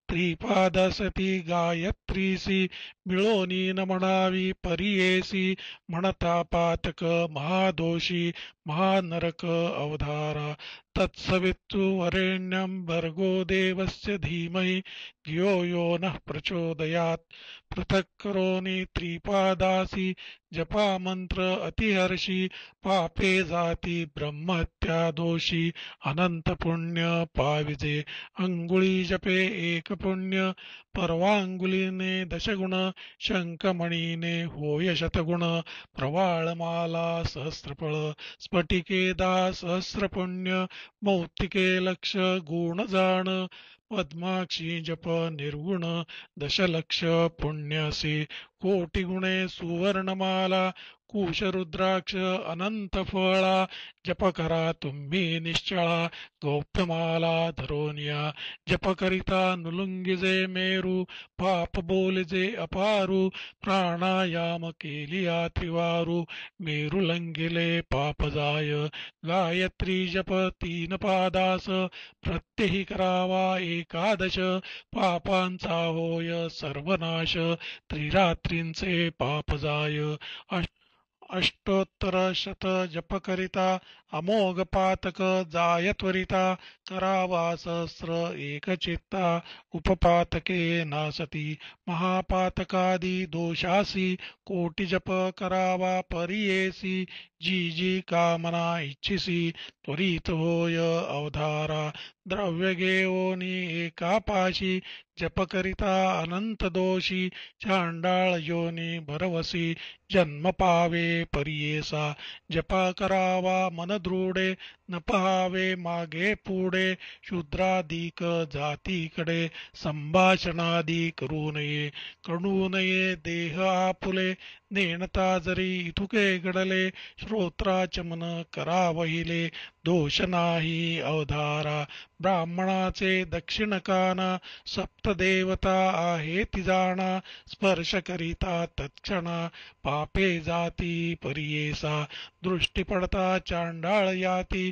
Speaker 1: त्रिपादसती गायत्रीसी मिळोनी न म्हणावी परियेसी म्हणता पातक महादोषी महानरक अवधारा वरेण्यं भर्गो देवस्य धीमहि धियो यो नः प्रचोदयात् पृथक् करोनि त्रिपादासि मन्त्र अतिहर्षि पापे जाति ब्रह्महत्या दोषी अनन्तपुण्य पाविजे अङ्गुळी जपे एक पुण्य परवा अंगुलीने दशगुण शंकमणीने होय शतगुण प्रवाळमाला सहस्रफळ स्फटिके दा सहस्रपुण्य मौतिके लक्ष गुण जाण पद्माक्षी जप निर्गुण दशलक्ष पुण्यसी कोटिगुणे सुवर्णमाला सुवर्णमाला रुद्राक्ष अनंत फळा जप करा तुम्ही निश्चळा गौप्यमाला धरोनिया जप करिता नुलुंगिजे मेरू पाप बोलिजे अपारू प्राणायाम केलिया त्रिवारू मेरू लंगिले पाप जाय गायत्री जप तीन पादास प्रत्यही करावा एक एकादश पापांचा होय सर्वनाश त्रिरात्रींचे पाप जाय अष्टोत्तर शत जप करिता अमोघ पातक जाय त्वरिता करावा सहस्र एकचित्ता उपपातके नासती महापातकादी दोषासी कोटी जप करावा परियेसी जी जी कामना इच्छिसी त्वरित होय अवधारा द्रव्य एकापाशी एका जप करिता अनंत दोषी चांडाळ योनी भरवसी जन्म पावे परियेसा जपा करावा मन на друге न पहावे मागे पुढे शूद्राधिक जातीकडे संभाषणादी करू नये कणू नये देह आपुले नेणता जरी इथुके घडले चमन करावहिले दोष नाही अवधारा ब्राह्मणाचे दक्षिण काना सप्तदेवता आहे ती जाणा स्पर्श करिता तत्क्षणा पापे जाती परियेसा दृष्टी पडता चांडाळ याती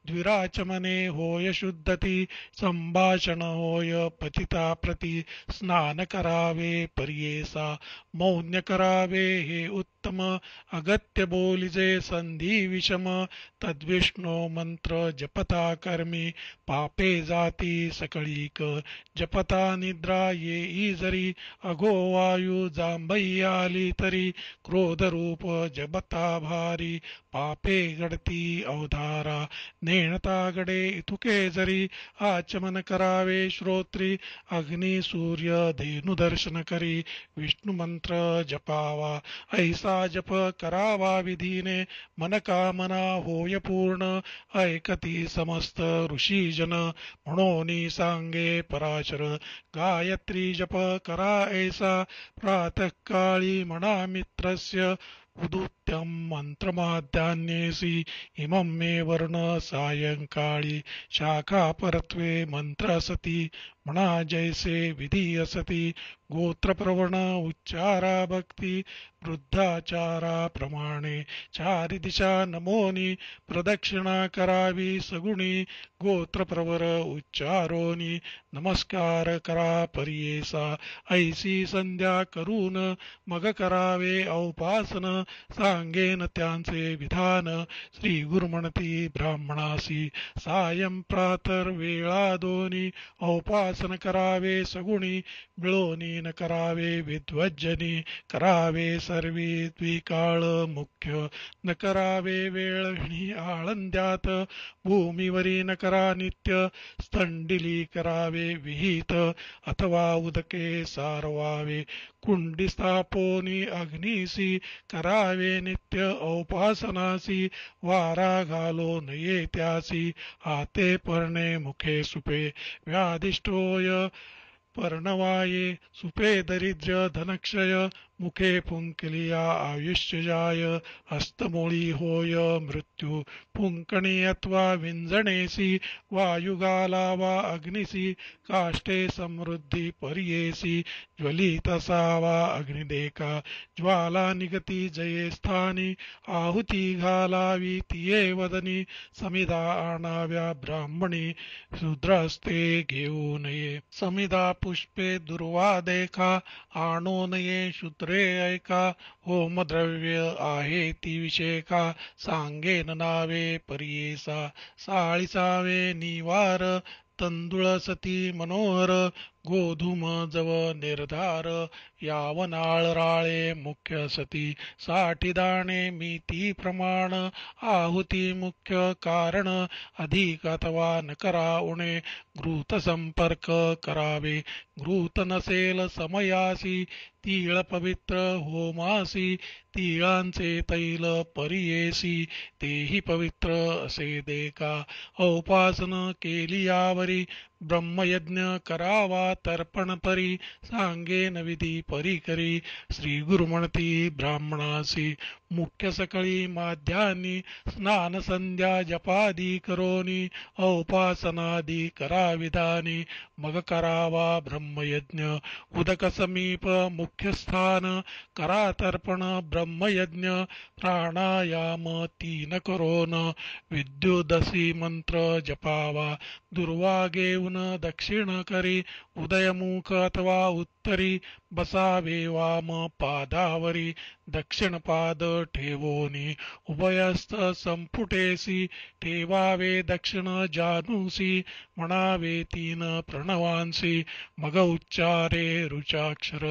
Speaker 1: द्विराचमने होय शुद्धती संभाषण होय पतिता प्रति स्नान करावे पर्येसा मौन्य करावे हे उत्तम अगत्य बोलिजे संधी विषम तद्विष्णो मंत्र जपता कर्मी पापे जाती सकळीक जपता निद्रा येई जरी अघो वायू जांभई आली तरी क्रोधरूप जपता भारी पापे गडती अवधारा नेणतागडे इतुके जरी आचमन करावे श्रोत्री अग्नि सूर्य धेनु दर्शन करी विष्णु मंत्र जपावा ऐसा जप करावा विधीने मन कामना होय पूर्ण ऐकती समस्त जन म्हणून सांगे पराशर गायत्री जप करा ऐसा प्रातःकाळी म्हणा मित्रस्य उदुत्यम् मन्त्रमाधान्येऽसि इमम् मे वर्ण सायङ्कालि शाखापरत्वे मन्त्रः म्हणा जैसे विधी असती गोत्रप्रवण उच्चारा भक्ती वृद्धाचारा प्रमाणे चारि दिशा नमोनी प्रदक्षिणा करावी सगुणी गोत्रप्रवर उच्चारोनी नमस्कार करा परियेसा ऐसी संध्या करून मग करावे औपासन सांगेन त्यांचे विधान श्री गुरुमणती ब्राह्मणासी सायं प्रातर वेळा दोनी औपास उपासन करावे सगुणी मिळोनी न करावे विध्वजनी करावे सर्वी द्विकाळ मुख्य न करावे आळंद्यात भूमीवरी न करा नित्य स्थंडिली करावे विहित अथवा उदके सारवावे कुंडी स्थापोनी अग्निसी करावे नित्य औपासनासी वारा घालो नये त्यासी आते परणे मुखे सुपे व्याधिष्ठो पर्णवाये सुपे दरिद्र्य धनक्षय मुखे पुङ्किलिया आयुष्यजाय हस्तमुळीहोय मृत्यु पुंकणी अथवा विञ्जणेसि वायुगाला वा अग्निसि काष्ठे समृद्धि पर्येसि ज्वलितसा वा अग्निदेका ज्वाला निगति जये स्थानि आहुति घाला ये वदनि समिदा आणाव्या ब्राह्मणी शूद्रस्ते नये समिदा पुष्पे दुर्वा देखा आणो नये शूद्र द्वारे ऐका हो द्रव्य आहे ती का सांगेन नावे परियेसा साळीसावे निवार तंदुळ सती मनोहर गोधूम जव निर्धार यावनाळ राळे मुख्य सती साठी दाणे मीती प्रमाण आहुती मुख्य कारण अधिक न करा उणे घृत संपर्क करावे घृत नसेल समयासी तीळ पवित्र होमासी तिळांचे तैल परियेसी तेही पवित्र असे देका औपासन केली यावरी ब्रह्मयज्ञ करावा तर्पण परी सांगे नविधी परी करी श्री गुरुमणती ब्राह्मणासी मुख्य सकाळी माध्यानी स्नान संध्या जपादी करोनी औपासनादी कराविधानी मग करावा ब्रह्मयज्ञ उदक समीप मुख्यस्थान करातर्पण ब्रह्मयज्ञ प्राणायाम तीन करोन विद्युदसी मंत्र जपावा दुर्वा घेऊन दक्षिण करी उदयमुख अथवा उत्तरी बसावे वाम पादावरी दक्षिण पाद ठेवोनी उभयस्थ संपुटेसी ठेवावे दक्षिण जानुसी म्हणावे तीन प्रणवांसी मग उच्चारे रुचाक्षर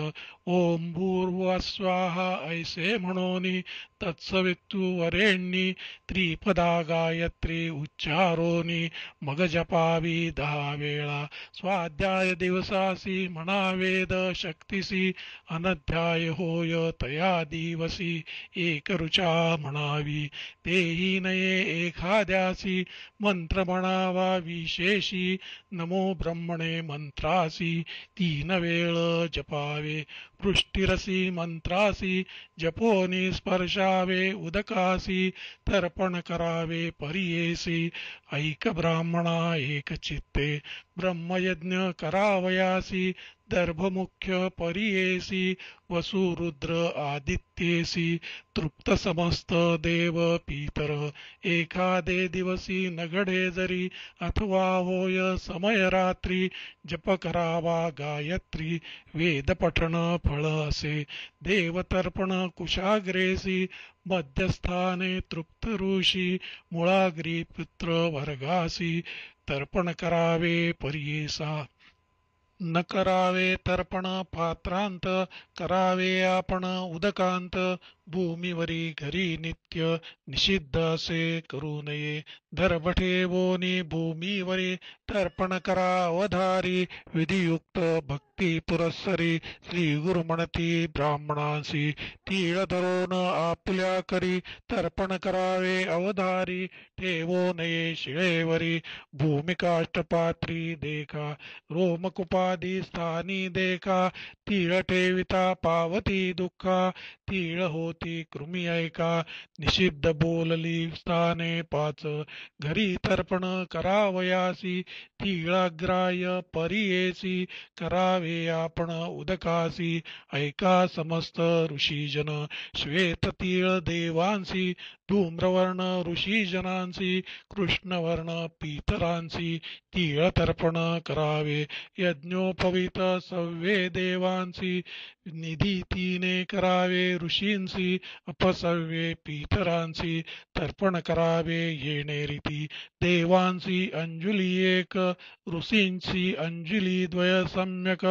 Speaker 1: ओम भूर्व स्वाहा ऐसे म्हणोनी वरेणी त्रिपदा गायत्री उच्चारोनी मग जपावी दहा वेळा स्वाध्याय दिवसासी म्हणावेद शक्तिसी अनध्याय होय तया दिवसी एकरुचा म्हणावी तेही नये एखाद्यासी मंत्र विशेषी नमो ब्रह्मणे मंत्रासी तीन वेळ जपावे पृष्टिरसी मंत्रासी जपोनी स्पर्शावे उदकासी तर्पण करावे परियेसी ऐक ब्राह्मणा एक चित्ते ब्रह्मयज्ञ करावयासी दर्भमुख्य परियेसी वसुरुद्र आदित्येसी तृप्त समस्त देव पीतर एखादे दिवसी नगडे जरी अथवा होय समय रात्री जप करावा गायत्री वेद पठण फळ असे देवतर्पण कुशाग्रेसी मध्यस्थाने तृप्त ऋषी मुळाग्री पुत्र वर्गासी तर्पण करावे पर्येसा न करावे तर्पण पात्रांत करावे आपण उदकांत भूमीवरी घरी नित्य निषिद्ध असे करू नये धरभटे बोनी भूमीवरी तर्पण करा अवधारी विधियुक्त भक्त ती पुरस्सरी श्री गुरुमणती ब्राह्मणांसी तीळ धरून आपल्या करी तर्पण करावे अवधारी ठेवो नये शिळेवरी भूमिकाष्टपात्री देखा रोमकुपादी स्थानी देखा तीळ ठेविता पावती दुःखा तीळ होती कृमी ऐका निषिद्ध बोलली स्थाने पाच घरी तर्पण करावयासी तीळाग्राह्य परियेसी करावे आपण उदकासी ऐका समस्त ऋषीजन तीळ देवांसी धूम्रवर्ण ऋषीजनांसी कृष्णवर्ण तीळ तर्पण करावे यज्ञोपवित सव्ये देवांसी तीने करावे ऋषींसी अपसव्ये पीतरांसी तर्पण करावे येणे रीती देवांसी अंजुली एक ऋषींची अंजुली द्वय सम्यक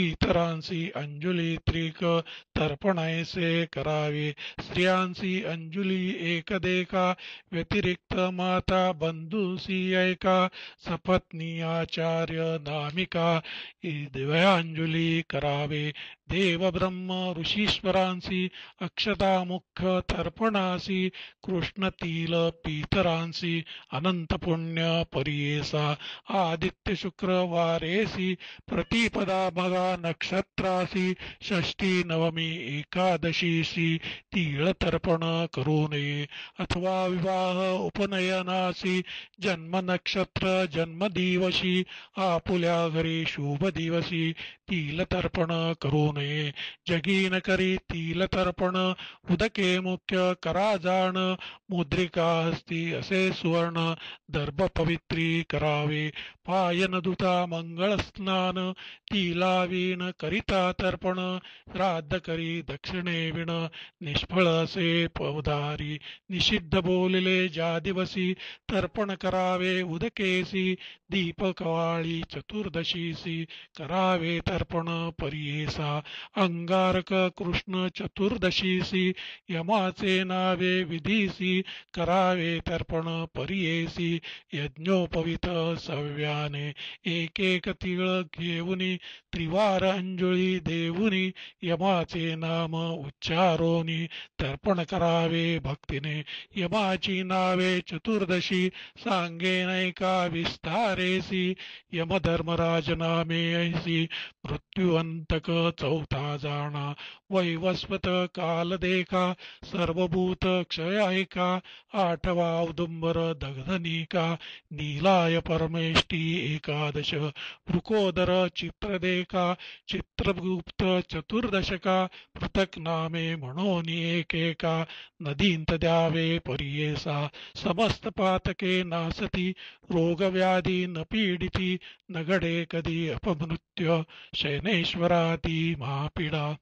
Speaker 1: इतरांसी अंजुली त्रिक तर्पणायसे करावे स्त्रियांशी अंजुली एकदेका व्यतिरिक्त माता बंधूसी ऐका सपत्नी आचार्य नामिका दिव्यांजुली करावे देव ब्रह्म अक्षता मुख्य तर्पणासी कृष्णतील पीतरांसी अनंत पुण्य परियेसा आदित्य शुक्रवारेसी प्रतिपदा मगा नक्षत्रासी षष्टी नवमी एकादशीसी तीळतर्पण नये अथवा विवाह उपनयनासी जन्म नक्षत्र जन्मदिवशी आपुल्या घरी शुभ तर्पण करू नये जगीन करी तर्पण उदके मुख्य करा जाण मुद्रिका हस्ती असे सुवर्ण दर्भ पवित्री करावे पायनदुता मंगळ स्नान तिला विण करिता तर्पण श्राद्ध करी दक्षिणे विण निष्फळ असे पवधारी निषिद्ध बोलले ज्या दिवसी तर्पण करावे उदकेसी दीपकवाळी चतुर्दशीसी करावे तर्पण परियेसा अंगारक कृष्ण चतुर्दशीसी यमाचे नावे विधीसी करावे तर्पण परियेसी यज्ञोपवित सव्याने एकेक तिळ घेऊन त्रिवा वारांजुळी देऊनी यमाचे नाम उच्चारोनी तर्पण करावे भक्तीने यमाची नावे चतुर्दशी सांगे नैका विस्तारेसी यमधर्मराज नामे ऐसी मृत्युअंतक चौथा जाणा वैवस्वत काल देखा सर्वभूत क्षयायिका आठवा औदुंबर दग्धनिका नीलाय परमेष्टी एकादश वृकोदर चित्रदेखा चित्रगुप्त चतुर्दशका पृथक नामे म्हणून एकेका नदींत द्यावे परियेसा समस्त पातके नासती रोगव्याधी न पीडिती नगडे कधी अपमृत्य शैनेश्वराती महापीडा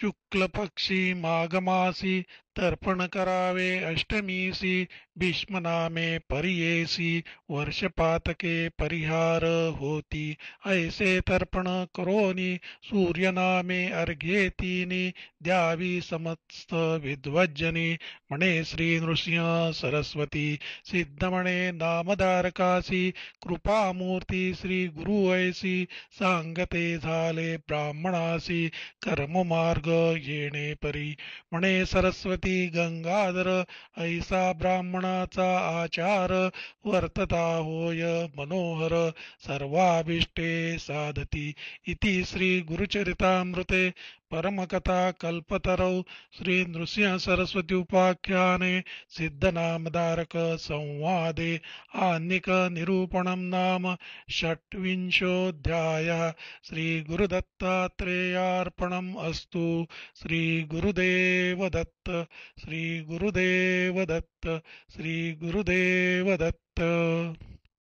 Speaker 1: शुक्लपक्षी माघमासी तर्पण करावे अष्टमीसी भीष्मनामे परियेसी वर्षपातके परिहार होती ऐसे तर्पण करोनी सूर्यनामे अर्घ्येतीनी द्यावी समस्त विद्वज्जनी म्हणे श्री नृसिंह सरस्वती सिद्धमणे नामदारकासी कृपामूर्ती श्री गुरु ऐसी सांगते झाले ब्राह्मणासी कर्ममार्ग येणे परी म्हणे सरस्वती ती गंगाधर ऐसा ब्राह्मणाचा आचार वर्तता होय मनोहर सर्वाभिष्टे साधती इति श्री गुरुचरितामृते कल्पतरौ श्री सरस्वती उपाख्याने सिद्धनामदारक संवादे आनिक निरूपणं नाम षट्विशोध्याय श्रीगुरुदत्तात्रेयार्पणम् अस्तु श्रीगुरुदेवदत्त श्री श्रीगुरुदेवदत्त श्रीगुरदत्त